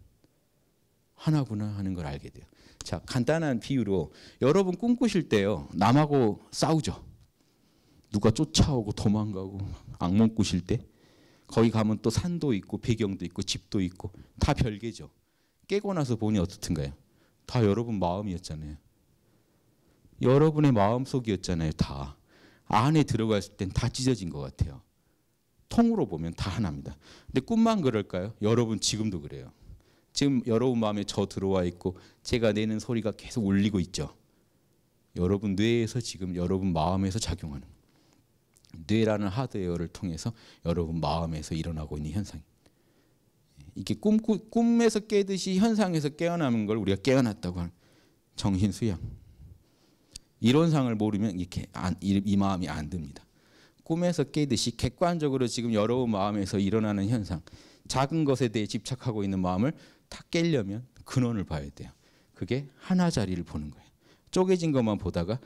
하나구나 하는 걸 알게 돼요. 자, 간단한 비유로 여러분 꿈꾸실 때요. 남하고 싸우죠. 누가 쫓아오고 도망가고 악몽 꾸실 때 거기 가면 또 산도 있고 배경도 있고 집도 있고 다 별개죠. 깨고 나서 보니 어떻든가요? 다 여러분 마음이었잖아요. 여러분의 마음 속이었잖아요. 다 안에 들어갔을 땐 다 찢어진 것 같아요. 통으로 보면 다 하나입니다. 근데 꿈만 그럴까요? 여러분 지금도 그래요. 지금 여러분 마음에 저 들어와 있고 제가 내는 소리가 계속 울리고 있죠. 여러분 뇌에서 지금 여러분 마음에서 작용하는 뇌라는 하드웨어를 통해서 여러분 마음에서 일어나고 있는 현상. 이게 꿈, 꿈에서 깨듯이 현상에서 깨어나는 걸 우리가 깨어났다고 하는 정신 수양. 이론상을 모르면 이렇게 안, 이, 이 마음이 안 듭니다. 꿈에서 깨듯이 객관적으로 지금 여러분 마음에서 일어나는 현상, 작은 것에 대해 집착하고 있는 마음을 다 깨려면 근원을 봐야 돼요. 그게 하나 자리를 보는 거예요. 쪼개진 것만 보다가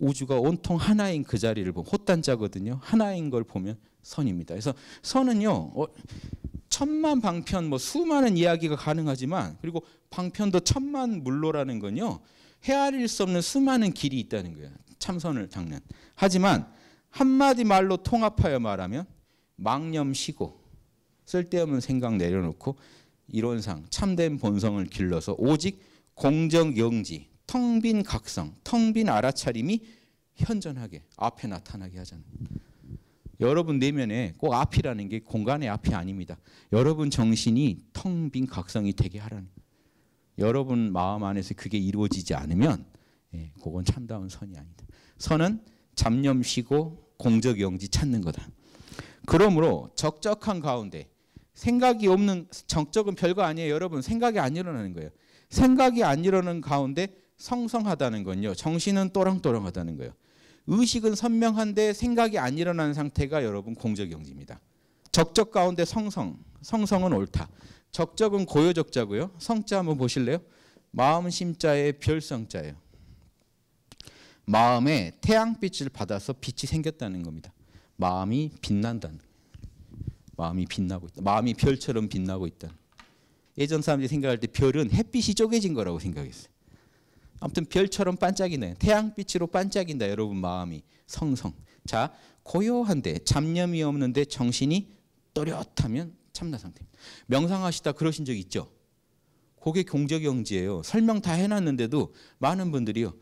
우주가 온통 하나인 그 자리를 보면 헛단자거든요. 하나인 걸 보면 선입니다. 그래서 선은요. 어, 천만 방편 뭐 수많은 이야기가 가능하지만 그리고 방편도 천만 물로라는 건요. 헤아릴 수 없는 수많은 길이 있다는 거예요. 참선을 닦는. 하지만 한마디 말로 통합하여 말하면 망념시고 쓸데없는 생각 내려놓고 이론상 참된 본성을 길러서 오직 공정 영지 텅빈 각성, 텅빈 알아차림이 현전하게 앞에 나타나게 하잖아요. 여러분 내면에 꼭 앞이라는 게 공간의 앞이 아닙니다. 여러분 정신이 텅빈 각성이 되게 하라는 여러분 마음 안에서 그게 이루어지지 않으면 예, 그건 참다운 선이 아니다. 선은 잡념 쉬고 공적 영지 찾는 거다. 그러므로 적적한 가운데 생각이 없는 적적은 별거 아니에요. 여러분 생각이 안 일어나는 거예요. 생각이 안 일어나는 가운데 성성하다는 건요. 정신은 또랑또랑하다는 거예요. 의식은 선명한데 생각이 안 일어나는 상태가 여러분 공적영지입니다. 적적 가운데 성성, 성성은 옳다. 적적은 고요적자고요. 성자 한번 보실래요? 마음 심자의 별성자예요. 마음에 태양빛을 받아서 빛이 생겼다는 겁니다. 마음이 빛난다는 마음이 빛나고 있다. 마음이 별처럼 빛나고 있다. 예전 사람들이 생각할 때 별은 햇빛이 쪼개진 거라고 생각했어요. 아무튼 별처럼 반짝이네 태양빛으로 반짝인다 여러분 마음이 성성. 자 고요한데 잡념이 없는데 정신이 또렷하면 참나 상태입니다. 명상하시다 그러신 적 있죠? 그게 경제경지예요. 설명 다 해놨는데도 많은 분들이요.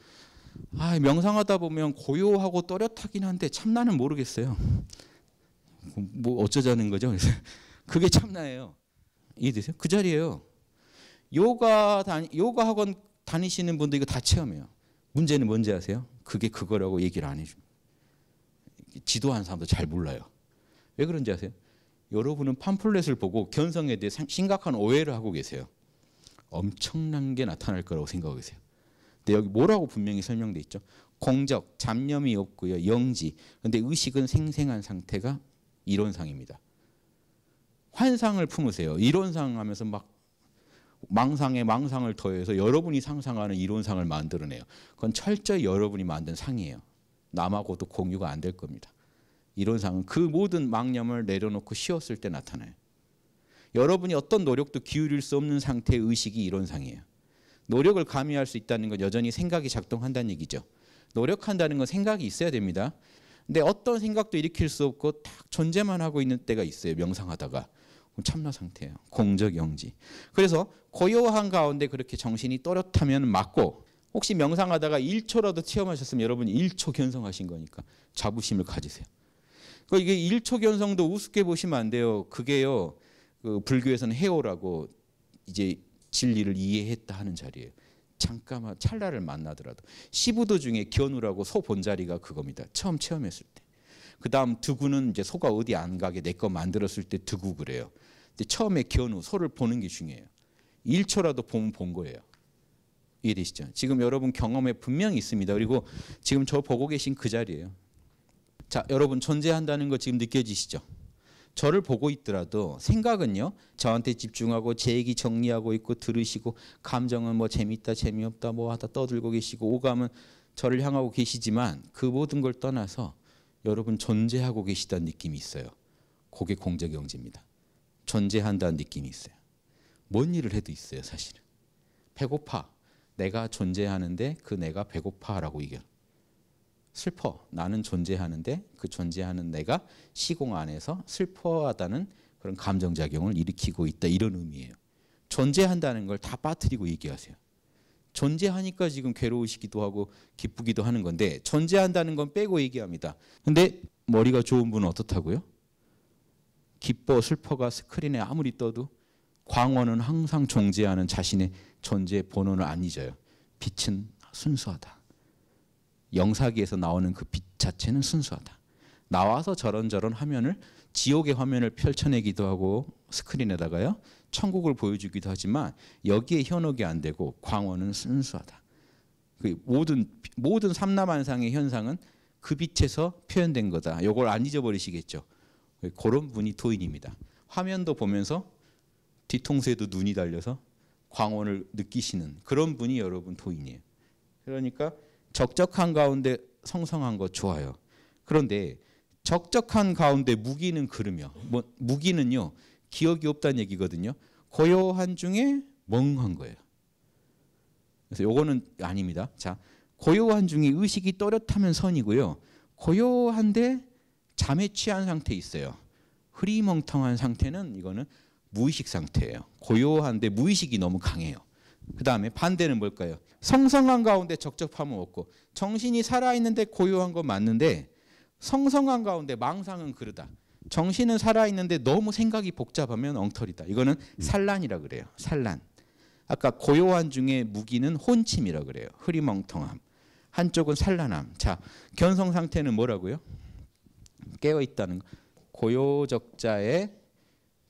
아, 명상하다 보면 고요하고 또렷하긴 한데 참나는 모르겠어요. 뭐 어쩌자는 거죠? 그게 참나예요. 이해되세요? 그 자리예요. 요가 단 요가 학원 다니시는 분도 이거 다 체험해요. 문제는 뭔지 아세요? 그게 그거라고 얘기를 안 해줍니다. 지도하는 사람도 잘 몰라요. 왜 그런지 아세요? 여러분은 팜플렛을 보고 견성에 대해 심각한 오해를 하고 계세요. 엄청난 게 나타날 거라고 생각하세요 근데 여기 뭐라고 분명히 설명돼 있죠? 공적, 잡념이 없고요. 영지. 근데 의식은 생생한 상태가 이론상입니다. 환상을 품으세요. 이론상 하면서 막 망상에 망상을 토해서 여러분이 상상하는 이론상을 만들어내요. 그건 철저히 여러분이 만든 상이에요. 남하고도 공유가 안 될 겁니다. 이론상은 그 모든 망념을 내려놓고 쉬었을 때 나타나요. 여러분이 어떤 노력도 기울일 수 없는 상태의 의식이 이론상이에요. 노력을 가미할 수 있다는 건 여전히 생각이 작동한다는 얘기죠. 노력한다는 건 생각이 있어야 됩니다. 근데 어떤 생각도 일으킬 수 없고 딱 존재만 하고 있는 때가 있어요. 명상하다가. 참나 상태예요. 공적 영지. 그래서 고요한 가운데 그렇게 정신이 또렷하면 맞고 혹시 명상하다가 1초라도 체험하셨으면 여러분 1초 견성하신 거니까 자부심을 가지세요. 그러 그러니까 이게 1초 견성도 우습게 보시면 안 돼요. 그게요. 그 불교에서는 해오라고 이제 진리를 이해했다 하는 자리예요. 잠깐만 찰나를 만나더라도 시부도 중에 견우라고 소 본자리가 그겁니다. 처음 체험했을 때. 그다음 두구는 이제 소가 어디 안 가게 내 거 만들었을 때 두구 그래요. 근데 처음에 견우 소를 보는 게 중요해요. 1초라도 보면 본 거예요. 이해되시죠? 지금 여러분 경험에 분명히 있습니다. 그리고 지금 저 보고 계신 그자리에요 자, 여러분 존재한다는 거 지금 느껴지시죠? 저를 보고 있더라도 생각은요 저한테 집중하고 제 얘기 정리하고 있고 들으시고 감정은 뭐 재밌다 재미없다 뭐 하다 떠들고 계시고 오감은 저를 향하고 계시지만 그 모든 걸 떠나서 여러분 존재하고 계시다는 느낌이 있어요. 그게 공적 영지입니다. 존재한다는 느낌이 있어요. 뭔 일을 해도 있어요, 사실은. 배고파. 내가 존재하는데 그 내가 배고파라고 얘기요 슬퍼. 나는 존재하는데 그 존재하는 내가 시공 안에서 슬퍼하다는 그런 감정작용을 일으키고 있다. 이런 의미예요. 존재한다는 걸 다 빠뜨리고 얘기하세요. 존재하니까 지금 괴로우시기도 하고 기쁘기도 하는 건데 존재한다는 건 빼고 얘기합니다. 근데 머리가 좋은 분은 어떻다고요? 기뻐 슬퍼가 스크린에 아무리 떠도 광원은 항상 존재하는 자신의 존재 본원을 안 잊어요. 빛은 순수하다. 영사기에서 나오는 그 빛 자체는 순수하다. 나와서 저런저런 화면을 지옥의 화면을 펼쳐내기도 하고 스크린에다가요. 천국을 보여주기도 하지만 여기에 현혹이 안 되고 광원은 순수하다. 그 모든 모든 삼라만상의 현상은 그 빛에서 표현된 거다. 이걸 안 잊어버리시겠죠. 그런 분이 도인입니다. 화면도 보면서 뒤통수에도 눈이 달려서 광원을 느끼시는 그런 분이 여러분 도인이에요. 그러니까 적적한 가운데 성성한 거 좋아요. 그런데 적적한 가운데 무기는 그르며 뭐, 무기는요 기억이 없다는 얘기거든요. 고요한 중에 멍한 거예요. 그래서 요거는 아닙니다. 자, 고요한 중에 의식이 또렷하면 선이고요. 고요한데 잠에 취한 상태 있어요. 흐리멍텅한 상태는 이거는 무의식 상태예요. 고요한데 무의식이 너무 강해요. 그 다음에 반대는 뭘까요? 성성한 가운데 적적함은 없고 정신이 살아있는데 고요한 건 맞는데 성성한 가운데 망상은 그러다. 정신은 살아있는데 너무 생각이 복잡하면 엉터리다. 이거는 음. 산란이라 그래요. 산란. 아까 고요한 중에 무기는 혼침이라 그래요. 흐리멍텅함. 한쪽은 산란함. 자, 견성 상태는 뭐라고요? 깨어 있다는 거. 고요적자의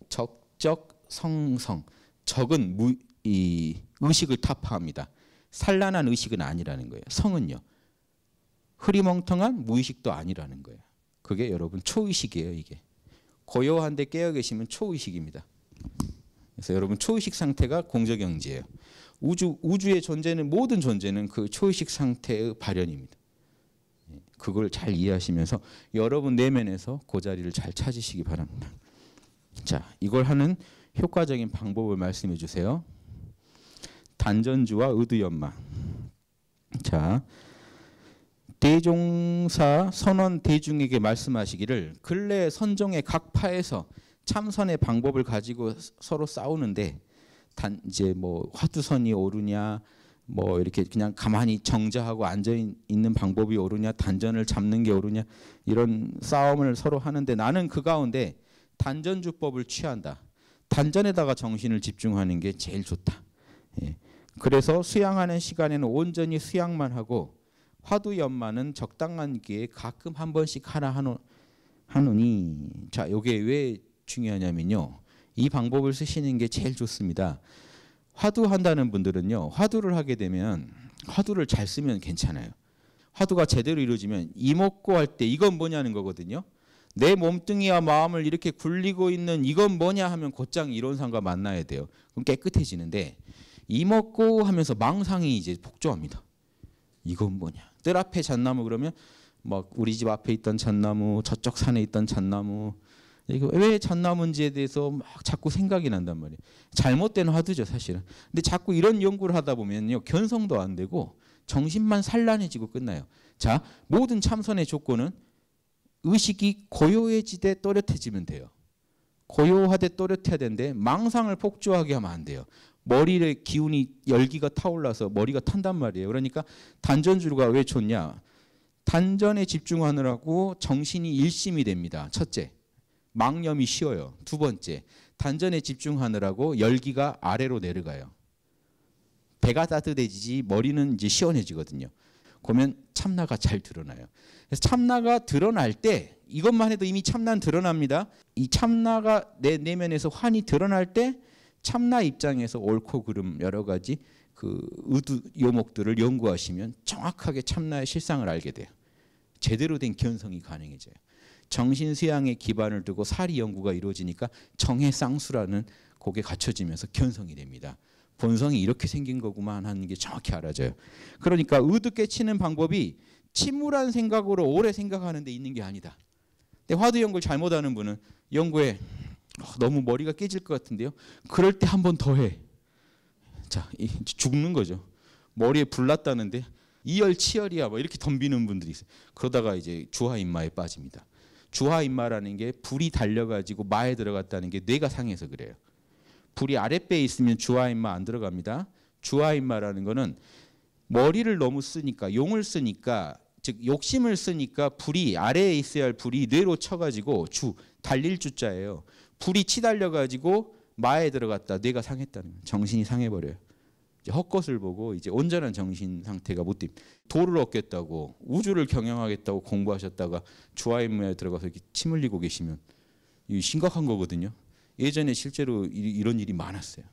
적적 성성. 적은 무, 이 의식을 타파합니다. 산란한 의식은 아니라는 거예요. 성은요. 흐리멍텅한 무의식도 아니라는 거예요. 그게 여러분 초의식이에요, 이게. 고요한데 깨어 계시면 초의식입니다. 그래서 여러분 초의식 상태가 공적영지예요. 우주 우주의 존재는 모든 존재는 그 초의식 상태의 발현입니다. 예, 그걸 잘 이해하시면서 여러분 내면에서 그 자리를 잘 찾으시기 바랍니다. 자, 이걸 하는 효과적인 방법을 말씀해 주세요. 단전주와 의두연마. 자, 대종사 선원 대중에게 말씀하시기를 근래 선종의 각 파에서 참선의 방법을 가지고 서로 싸우는데 단 이제 뭐 화두선이 오르냐 뭐 이렇게 그냥 가만히 정자하고 앉아 있는 방법이 오르냐 단전을 잡는 게 오르냐 이런 싸움을 서로 하는데 나는 그 가운데 단전 주법을 취한다. 단전에다가 정신을 집중하는 게 제일 좋다. 예. 그래서 수양하는 시간에는 온전히 수양만 하고 화두 연마는 적당한 기회에 가끔 한 번씩 하라 하노, 하노니 자 이게 왜 중요하냐면요 이 방법을 쓰시는 게 제일 좋습니다 화두 한다는 분들은요 화두를 하게 되면 화두를 잘 쓰면 괜찮아요 화두가 제대로 이루어지면 이목고 할 때 이건 뭐냐는 거거든요 내 몸뚱이와 마음을 이렇게 굴리고 있는 이건 뭐냐 하면 곧장 이론상과 만나야 돼요 그럼 깨끗해지는데 이먹고 하면서 망상이 이제 폭주합니다. 이건 뭐냐. 뜰 앞에 잣나무 그러면 막 우리 집 앞에 있던 잣나무, 저쪽 산에 있던 잣나무. 이거 왜 잣나무인지에 대해서 막 자꾸 생각이 난단 말이에요. 잘못된 화두죠, 사실은. 근데 자꾸 이런 연구를 하다 보면요. 견성도 안 되고 정신만 산란해지고 끝나요. 자, 모든 참선의 조건은 의식이 고요해지되 또렷해지면 돼요. 고요하되 또렷해야 되는데 망상을 폭주하게 하면 안 돼요. 머리에 기운이 열기가 타올라서 머리가 탄단 말이에요. 그러니까 단전주가 왜 좋냐? 단전에 집중하느라고 정신이 일심이 됩니다. 첫째. 망념이 쉬어요. 두 번째. 단전에 집중하느라고 열기가 아래로 내려가요. 배가 따뜻해지지 머리는 이제 시원해지거든요. 보면 참나가 잘 드러나요. 그래서 참나가 드러날 때 이것만 해도 이미 참나는 드러납니다. 이 참나가 내 내면에서 환이 드러날 때 참나 입장에서 옳고 그름 여러 가지 그 의두 요목들을 연구하시면 정확하게 참나의 실상을 알게 돼요. 제대로 된 견성이 가능해져요. 정신 수양의 기반을 두고 사리 연구가 이루어지니까 정해 쌍수라는 곡에 갖춰지면서 견성이 됩니다. 본성이 이렇게 생긴 거구만 하는 게 정확히 알아져요. 그러니까 의도 깨치는 방법이 침울한 생각으로 오래 생각하는 데 있는 게 아니다. 근데 화두 연구를 잘못하는 분은 연구에 아, 너무 머리가 깨질 것 같은데요. 그럴 때 한 번 더 해. 자, 죽는 거죠. 머리에 불났다는데 이열치열이야 뭐 이렇게 덤비는 분들이 있어요. 그러다가 이제 주하인마에 빠집니다. 주하인마라는 게 불이 달려가지고 마에 들어갔다는 게 뇌가 상해서 그래요. 불이 아랫배에 있으면 주하인마 안 들어갑니다. 주하인마라는 거는 머리를 너무 쓰니까 용을 쓰니까 즉 욕심을 쓰니까 불이 아래에 있어야 할 불이 뇌로 쳐가지고 주 달릴 주자예요. 불이 치달려 가지고 마에 들어갔다 뇌가 상했다는 거예요. 정신이 상해버려요. 헛것을 보고 이제 온전한 정신 상태가 못됩 도를 얻겠다고 우주를 경영하겠다고 공부하셨다가 주화인문에 들어가서 이렇게 침 흘리고 계시면 이 심각한 거거든요. 예전에 실제로 이, 런 일이 많았어요.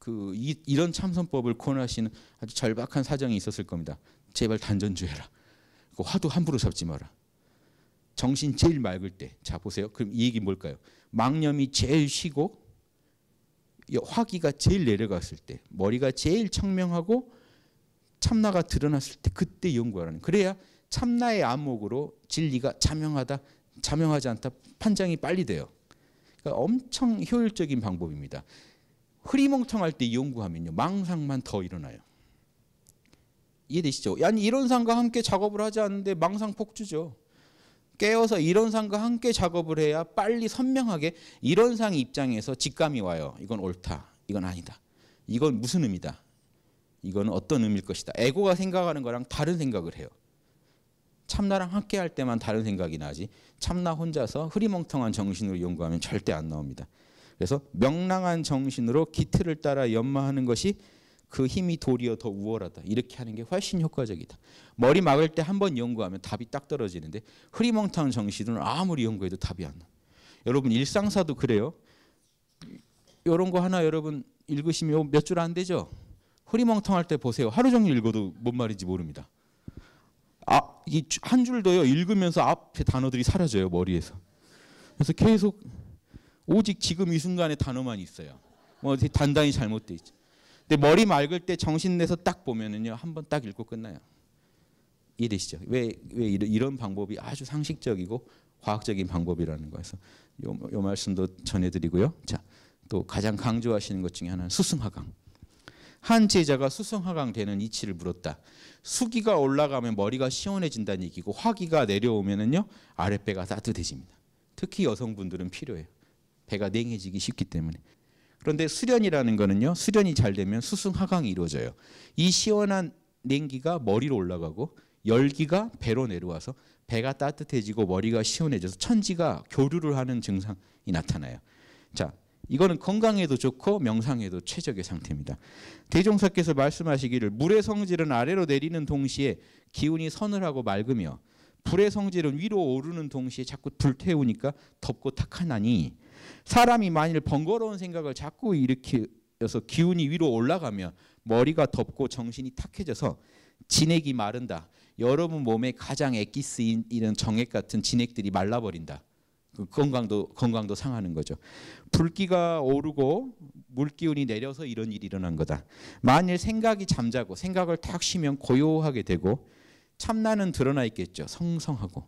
그 이, 런 참선법을 권하시는 아주 절박한 사정이 있었을 겁니다. 제발 단전주해라. 그 화두 함부로 잡지 마라. 정신 제일 맑을 때. 자 보세요. 그럼 이 얘기 뭘까요? 망념이 제일 쉬고 화기가 제일 내려갔을 때 머리가 제일 청명하고 참나가 드러났을 때 그때 연구하라는 그래야 참나의 안목으로 진리가 자명하다 자명하지 않다 판정이 빨리 돼요 그러니까 엄청 효율적인 방법입니다 흐리멍텅할 때 연구하면요 망상만 더 일어나요 이해되시죠? 아니 이런 상과 함께 작업을 하지 않는데 망상 폭주죠 깨어서 이론상과 함께 작업을 해야 빨리 선명하게 이론상 입장에서 직감이 와요. 이건 옳다. 이건 아니다. 이건 무슨 의미다. 이건 어떤 의미일 것이다. 에고가 생각하는 거랑 다른 생각을 해요. 참나랑 함께 할 때만 다른 생각이 나지 참나 혼자서 흐리멍텅한 정신으로 연구하면 절대 안 나옵니다. 그래서 명랑한 정신으로 기틀을 따라 연마하는 것이 그 힘이 도리어 더 우월하다. 이렇게 하는 게 훨씬 효과적이다. 머리 막을 때 한번 연구하면 답이 딱 떨어지는데 흐리멍텅 한 정신은 아무리 연구해도 답이 안 나. 여러분 일상사도 그래요. 이런 거 하나 여러분 읽으시면 몇 줄 안 되죠. 흐리멍텅할 때 보세요. 하루 종일 읽어도 뭔 말인지 모릅니다. 아, 이 한 줄도요. 읽으면서 앞에 단어들이 사라져요. 머리에서. 그래서 계속 오직 지금 이 순간의 단어만 있어요. 뭐 단단히 잘못돼 있죠. 근데 머리 맑을 때 정신 내서 딱 보면은요 한 번 딱 읽고 끝나요. 이해되시죠? 왜, 왜 이런, 이런 방법이 아주 상식적이고 과학적인 방법이라는 거에서 요, 요 말씀도 전해드리고요. 자, 또 가장 강조하시는 것 중에 하나는 수승하강. 한 제자가 수승하강 되는 이치를 물었다. 수기가 올라가면 머리가 시원해진다는 얘기고 화기가 내려오면은요 아랫배가 따뜻해집니다. 특히 여성분들은 필요해요. 배가 냉해지기 쉽기 때문에. 그런데 수련이라는 거는요. 수련이 잘 되면 수승하강이 이루어져요. 이 시원한 냉기가 머리로 올라가고 열기가 배로 내려와서 배가 따뜻해지고 머리가 시원해져서 천지가 교류를 하는 증상이 나타나요. 자, 이거는 건강에도 좋고 명상에도 최적의 상태입니다. 대종사께서 말씀하시기를 물의 성질은 아래로 내리는 동시에 기운이 서늘하고 맑으며 불의 성질은 위로 오르는 동시에 자꾸 불태우니까 덥고 탁하나니 사람이 만일 번거로운 생각을 자꾸 일으켜서 기운이 위로 올라가면 머리가 덥고 정신이 탁해져서 진액이 마른다. 여러분 몸에 가장 액기 쓰인 이런 정액 같은 진액들이 말라버린다. 그 건강도 건강도 상하는 거죠. 불기가 오르고 물기운이 내려서 이런 일이 일어난 거다. 만일 생각이 잠자고 생각을 탁 쉬면 고요하게 되고 참나는 드러나 있겠죠. 성성하고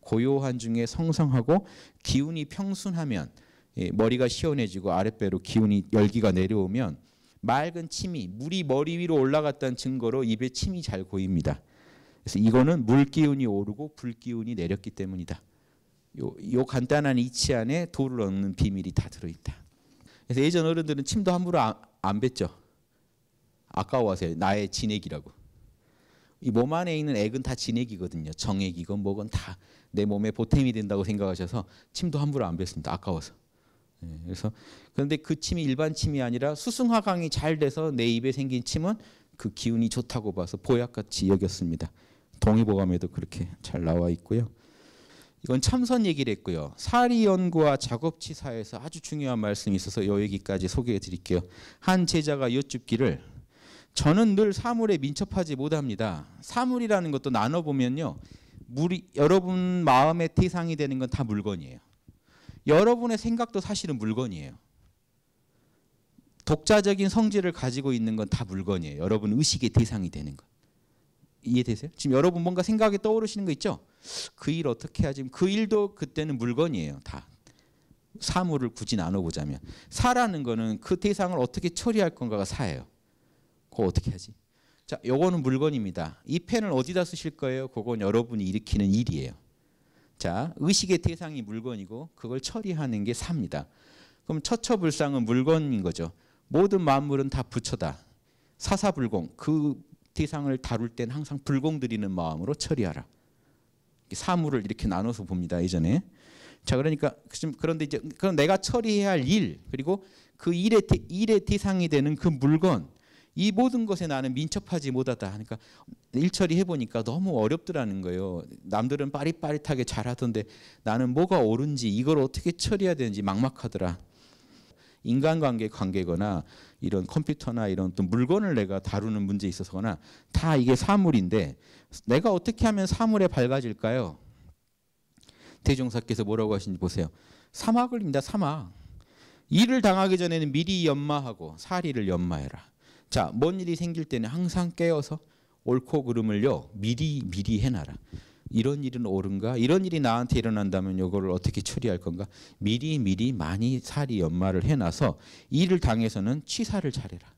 고요한 중에 성성하고 기운이 평순하면 예, 머리가 시원해지고 아랫배로 기운이 열기가 내려오면 맑은 침이 물이 머리 위로 올라갔다는 증거로 입에 침이 잘 고입니다. 그래서 이거는 물 기운이 오르고 불 기운이 내렸기 때문이다. 요, 요 간단한 이치 안에 돌을 얻는 비밀이 다 들어있다. 그래서 예전 어른들은 침도 함부로 안, 안 뱉죠. 아까워하세요. 나의 진액이라고. 이몸 안에 있는 액은 다 진액이거든요. 정액이건 뭐건 다 내 몸에 보탬이 된다고 생각하셔서 침도 함부로 안 뱉습니다. 아까워서. 네, 그래서 그런데 그 침이 일반 침이 아니라 수승화강이 잘 돼서 내 입에 생긴 침은 그 기운이 좋다고 봐서 보약같이 여겼습니다. 동의보감에도 그렇게 잘 나와 있고요. 이건 참선 얘기를 했고요. 사리 연구와 작업치사에서 아주 중요한 말씀이 있어서 이 얘기까지 소개해 드릴게요. 한 제자가 여쭙기를 저는 늘 사물에 민첩하지 못합니다. 사물이라는 것도 나눠 보면요. 물이 여러분 마음의 대상이 되는 건 다 물건이에요. 여러분의 생각도 사실은 물건이에요. 독자적인 성질을 가지고 있는 건 다 물건이에요. 여러분 의식의 대상이 되는 것. 이해되세요? 지금 여러분 뭔가 생각이 떠오르시는 거 있죠? 그 일 어떻게 하지? 그 일도 그때는 물건이에요. 다. 사물을 굳이 나눠보자면. 사라는 거는 그 대상을 어떻게 처리할 건가가 사예요. 그거 뭐 어떻게 하지? 자, 요거는 물건입니다. 이 펜을 어디다 쓰실 거예요? 그건 여러분이 일으키는 일이에요. 자, 의식의 대상이 물건이고 그걸 처리하는 게삽니다 그럼 처처불상은 물건인 거죠. 모든 만물은 다 부처다. 사사불공. 그 대상을 다룰 땐 항상 불공 드리는 마음으로 처리하라. 사물을 이렇게 나눠서 봅니다. 예전에. 자, 그러니까 지금 그런데 이제 그럼 내가 처리해야 할 일, 그리고 그 일의 일의 대상이 되는 그 물건, 이 모든 것에 나는 민첩하지 못하다 하니까 그러니까 일처리 해보니까 너무 어렵더라는 거예요. 남들은 빠릿빠릿하게 잘하던데 나는 뭐가 옳은지 이걸 어떻게 처리해야 되는지 막막하더라. 인간관계 관계거나 이런 컴퓨터나 이런 또 물건을 내가 다루는 문제에 있어서거나 다 이게 사물인데 내가 어떻게 하면 사물에 밝아질까요? 대종사께서 뭐라고 하시지 보세요. 사막을입니다. 사막. 일을 당하기 전에는 미리 연마하고 사리를 연마해라. 자, 뭔 일이 생길 때는 항상 깨어서 옳고 그름을요 미리 미리 해놔라. 이런 일은 옳은가? 이런 일이 나한테 일어난다면 이거를 어떻게 처리할 건가? 미리 미리 많이 살이 연말을 해놔서 일을 당해서는 취사를 잘해라.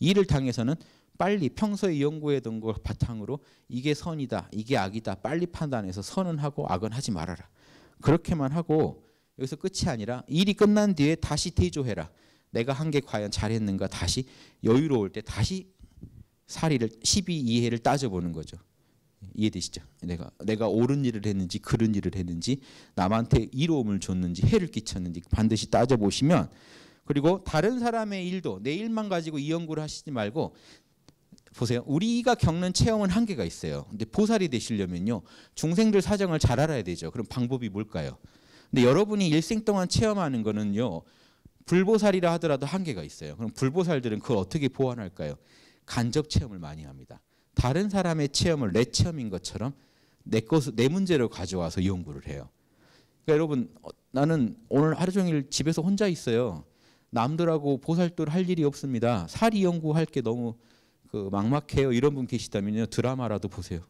일을 당해서는 빨리 평소에 연구해둔 걸 바탕으로 이게 선이다, 이게 악이다 빨리 판단해서 선은 하고 악은 하지 말아라. 그렇게만 하고 여기서 끝이 아니라 일이 끝난 뒤에 다시 대조해라. 내가 한 게 과연 잘했는가 다시 여유로울 때 다시 사리를 12 이해를 따져보는 거죠. 이해되시죠? 내가 내가 옳은 일을 했는지 그른 일을 했는지 남한테 이로움을 줬는지 해를 끼쳤는지 반드시 따져보시면 그리고 다른 사람의 일도 내 일만 가지고 이 연구를 하시지 말고 보세요. 우리가 겪는 체험은 한계가 있어요. 근데 보살이 되시려면요. 중생들 사정을 잘 알아야 되죠. 그럼 방법이 뭘까요? 근데 여러분이 일생 동안 체험하는 거는요. 불보살이라 하더라도 한계가 있어요. 그럼 불보살들은 그걸 어떻게 보완할까요? 간접 체험을 많이 합니다. 다른 사람의 체험을 내 체험인 것처럼 내것내문제를 가져와서 연구를 해요. 그러니까 여러분 어, 나는 오늘 하루 종일 집에서 혼자 있어요. 남들하고 보살돌 할 일이 없습니다. 사리 연구할 게 너무 그 막막해요. 이런 분 계시다면요 드라마라도 보세요.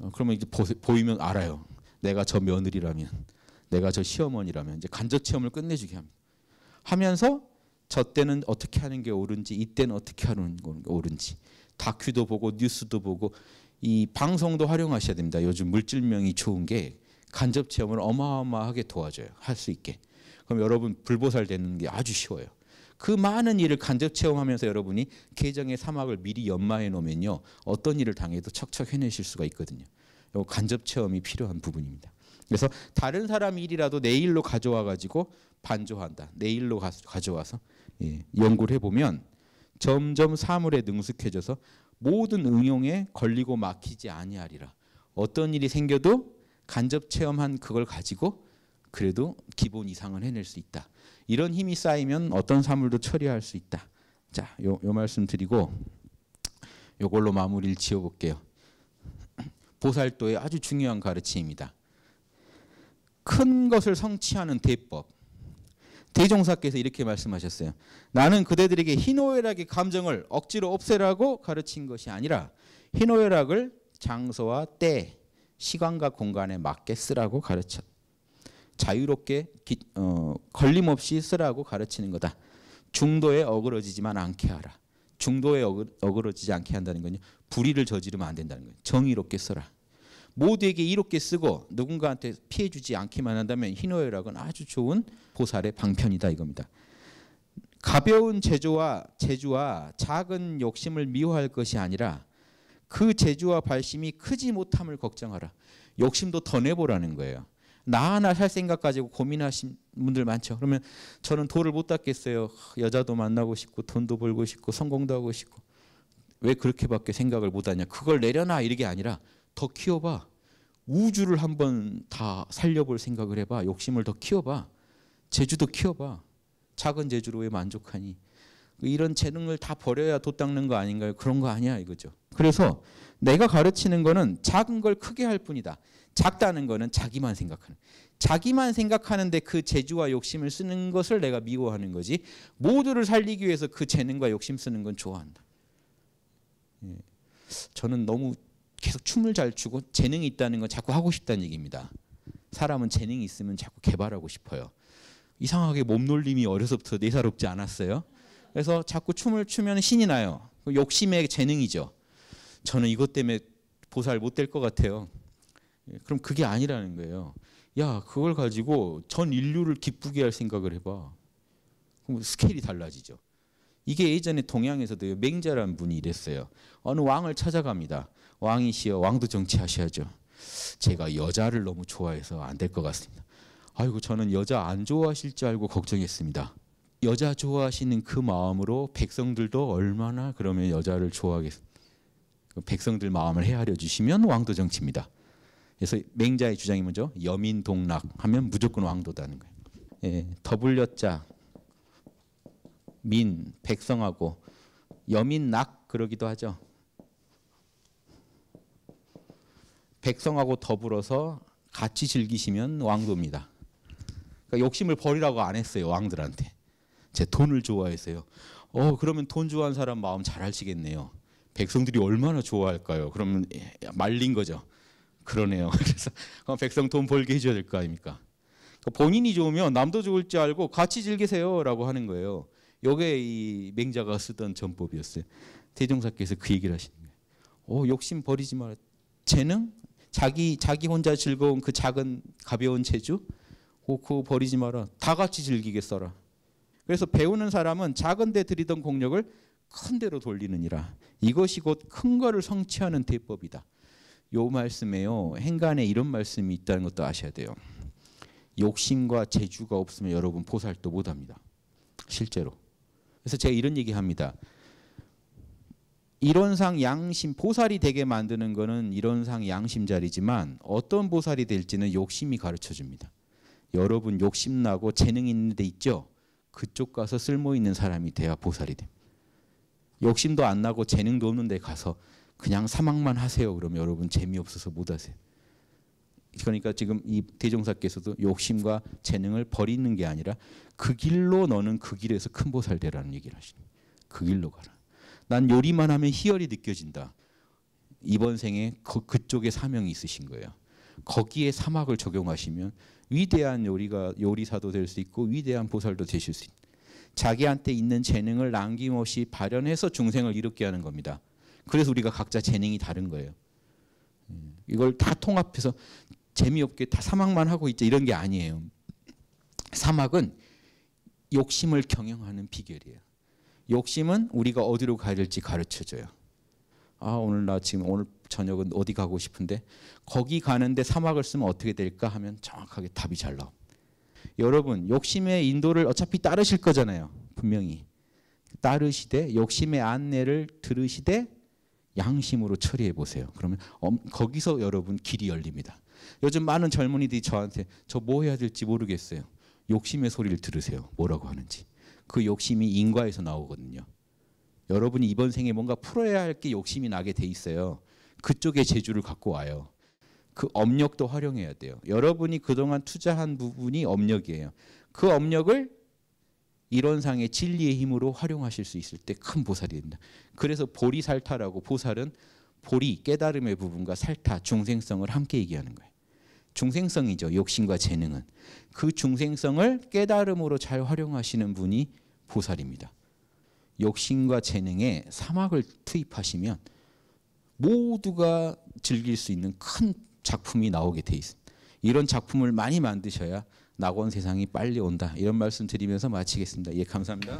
어, 그러면 이제 보, 이면 알아요. 내가 저 며느리라면, 내가 저 시어머니라면 이제 간접 체험을 끝내주게 합니다. 하면서 저 때는 어떻게 하는 게 옳은지 이때는 어떻게 하는 게 옳은지 다큐도 보고 뉴스도 보고 이 방송도 활용하셔야 됩니다. 요즘 물질명이 좋은 게 간접 체험을 어마어마하게 도와줘요. 할 수 있게. 그럼 여러분 불보살 되는 게 아주 쉬워요. 그 많은 일을 간접 체험하면서 여러분이 계정의 사막을 미리 연마해 놓으면요. 어떤 일을 당해도 척척 해내실 수가 있거든요. 간접 체험이 필요한 부분입니다. 그래서 다른 사람 일이라도 내 일로 가져와 가지고 반조한다. 내일로 가져와서 예, 연구를 해보면 점점 사물에 능숙해져서 모든 응용에 걸리고 막히지 아니하리라. 어떤 일이 생겨도 간접 체험한 그걸 가지고 그래도 기본 이상은 해낼 수 있다. 이런 힘이 쌓이면 어떤 사물도 처리할 수 있다. 자, 요, 요 말씀 드리고 요걸로 마무리를 지어볼게요. 보살도의 아주 중요한 가르침입니다. 큰 것을 성취하는 대법. 대종사께서 이렇게 말씀하셨어요. 나는 그대들에게 희노애락의 감정을 억지로 없애라고 가르친 것이 아니라 희노애락을 장소와 때, 시간과 공간에 맞게 쓰라고 가르쳐 자유롭게 기, 어, 걸림없이 쓰라고 가르치는 거다. 중도에 어그러지지만 않게 하라. 중도에 어그, 어그러지지 않게 한다는 건요. 불의를 저지르면 안 된다는 거예요. 정의롭게 써라. 모두에게 이롭게 쓰고 누군가한테 피해 주지 않기만 한다면 희노애락은 아주 좋은 보살의 방편이다 이겁니다. 가벼운 재주와 재주와 작은 욕심을 미워할 것이 아니라 그 재주와 발심이 크지 못함을 걱정하라. 욕심도 더 내보라는 거예요. 나 하나 살 생각 가지고 고민하신 분들 많죠. 그러면 저는 돌을 못 닦겠어요. 여자도 만나고 싶고 돈도 벌고 싶고 성공도 하고 싶고 왜 그렇게밖에 생각을 못하냐. 그걸 내려놔 이게 아니라 더 키워봐. 우주를 한번 다 살려볼 생각을 해봐. 욕심을 더 키워봐. 제주도 키워봐. 작은 제주로 왜 만족하니? 이런 재능을 다 버려야 도 닦는 거 아닌가요? 그런 거 아니야 이거죠. 그래서 내가 가르치는 거는 작은 걸 크게 할 뿐이다. 작다는 거는 자기만 생각하는. 자기만 생각하는데 그 재주와 욕심을 쓰는 것을 내가 미워하는 거지. 모두를 살리기 위해서 그 재능과 욕심 쓰는 건 좋아한다. 예. 저는 너무 계속 춤을 잘 추고 재능이 있다는 걸 자꾸 하고 싶다는 얘기입니다. 사람은 재능이 있으면 자꾸 개발하고 싶어요. 이상하게 몸놀림이 어려서부터 내사롭지 않았어요. 그래서 자꾸 춤을 추면 신이 나요. 그 욕심의 재능이죠. 저는 이것 때문에 보살 못 될 것 같아요. 예, 그럼 그게 아니라는 거예요. 야, 그걸 가지고 전 인류를 기쁘게 할 생각을 해봐. 그럼 스케일이 달라지죠. 이게 예전에 동양에서도 맹자라는 분이 이랬어요. 어느 왕을 찾아갑니다. 왕이시여 왕도 정치하셔야죠. 제가 여자를 너무 좋아해서 안 될 것 같습니다. 아이고 저는 여자 안 좋아하실 줄 알고 걱정했습니다. 여자 좋아하시는 그 마음으로 백성들도 얼마나 그러면 여자를 좋아하겠 백성들 마음을 헤아려 주시면 왕도 정치입니다. 그래서 맹자의 주장이 먼저 여민 동락 하면 무조건 왕도다는 거예요. 예, 더불여자 민 백성하고 여민 낙 그러기도 하죠. 백성하고 더불어서 같이 즐기시면 왕도입니다. 그러니까 욕심을 버리라고 안 했어요 왕들한테. 제 돈을 좋아해서요. 어 그러면 돈 좋아하는 사람 마음 잘 아시겠네요. 백성들이 얼마나 좋아할까요? 그러면 예, 말린 거죠. 그러네요. 그래서 어, 백성 돈 벌게 해줘야 될 거 아닙니까? 그러니까 본인이 좋으면 남도 좋을 줄 알고 같이 즐기세요라고 하는 거예요. 요게 이 맹자가 쓰던 전법이었어요. 태종사께서 그 얘기를 하시는 거예요. 오, 어, 욕심 버리지 마라. 재능? 자기 자기 혼자 즐거운 그 작은 가벼운 재주 그거 버리지 마라. 다 같이 즐기겠어라. 그래서 배우는 사람은 작은 데 들이던 공력을 큰 데로 돌리느니라. 이것이 곧 큰 거를 성취하는 대법이다. 요 말씀에요. 행간에 이런 말씀이 있다는 것도 아셔야 돼요. 욕심과 재주가 없으면 여러분 보살도 못합니다. 실제로. 그래서 제가 이런 얘기합니다. 이론상 양심 보살이 되게 만드는 거는 이론상 양심자리지만 어떤 보살이 될지는 욕심이 가르쳐 줍니다. 여러분 욕심 나고 재능 있는 데 있죠? 그쪽 가서 쓸모 있는 사람이 돼야 보살이 됩니다. 욕심도 안 나고 재능도 없는 데 가서 그냥 사망만 하세요. 그러 여러분 재미없어서 못 하세요. 그러니까 지금 이 대종사께서도 욕심과 재능을 버리는 게 아니라 그 길로 너는 그 길에서 큰 보살 되라는 얘기를 하시는 거예요. 그 길로 가라. 난 요리만 하면 희열이 느껴진다. 이번 생에 그, 그쪽에 사명이 있으신 거예요. 거기에 사막을 적용하시면 위대한 요리가 요리사도 될 수 있고 위대한 보살도 되실 수 있다. 자기한테 있는 재능을 남김없이 발현해서 중생을 이롭게 하는 겁니다. 그래서 우리가 각자 재능이 다른 거예요. 예, 이걸 다 통합해서 재미없게 다 사막만 하고 있자 이런 게 아니에요. 사막은 욕심을 경영하는 비결이에요. 욕심은 우리가 어디로 가야 될지 가르쳐줘요. 아 오늘 나 지금 오늘 저녁은 어디 가고 싶은데 거기 가는데 사막을 쓰면 어떻게 될까 하면 정확하게 답이 잘나옵 여러분 욕심의 인도를 어차피 따르실 거잖아요. 분명히 따르시되 욕심의 안내를 들으시되 양심으로 처리해 보세요. 그러면 거기서 여러분 길이 열립니다. 요즘 많은 젊은이들이 저한테 저 뭐 해야 될지 모르겠어요. 욕심의 소리를 들으세요. 뭐라고 하는지. 그 욕심이 인과에서 나오거든요. 여러분이 이번 생에 뭔가 풀어야 할 게 욕심이 나게 돼 있어요. 그쪽에 재주를 갖고 와요. 그 업력도 활용해야 돼요. 여러분이 그동안 투자한 부분이 업력이에요. 그 업력을 이론상의 진리의 힘으로 활용하실 수 있을 때 큰 보살이 된다. 그래서 보리살타라고 보살은 보리 깨달음의 부분과 살타 중생성을 함께 얘기하는 거예요. 중생성이죠. 욕심과 재능은. 그 중생성을 깨달음으로 잘 활용하시는 분이 보살입니다. 욕심과 재능에 사막을 투입하시면 모두가 즐길 수 있는 큰 작품이 나오게 돼 있습니다. 이런 작품을 많이 만드셔야 낙원 세상이 빨리 온다. 이런 말씀 드리면서 마치겠습니다. 예, 감사합니다.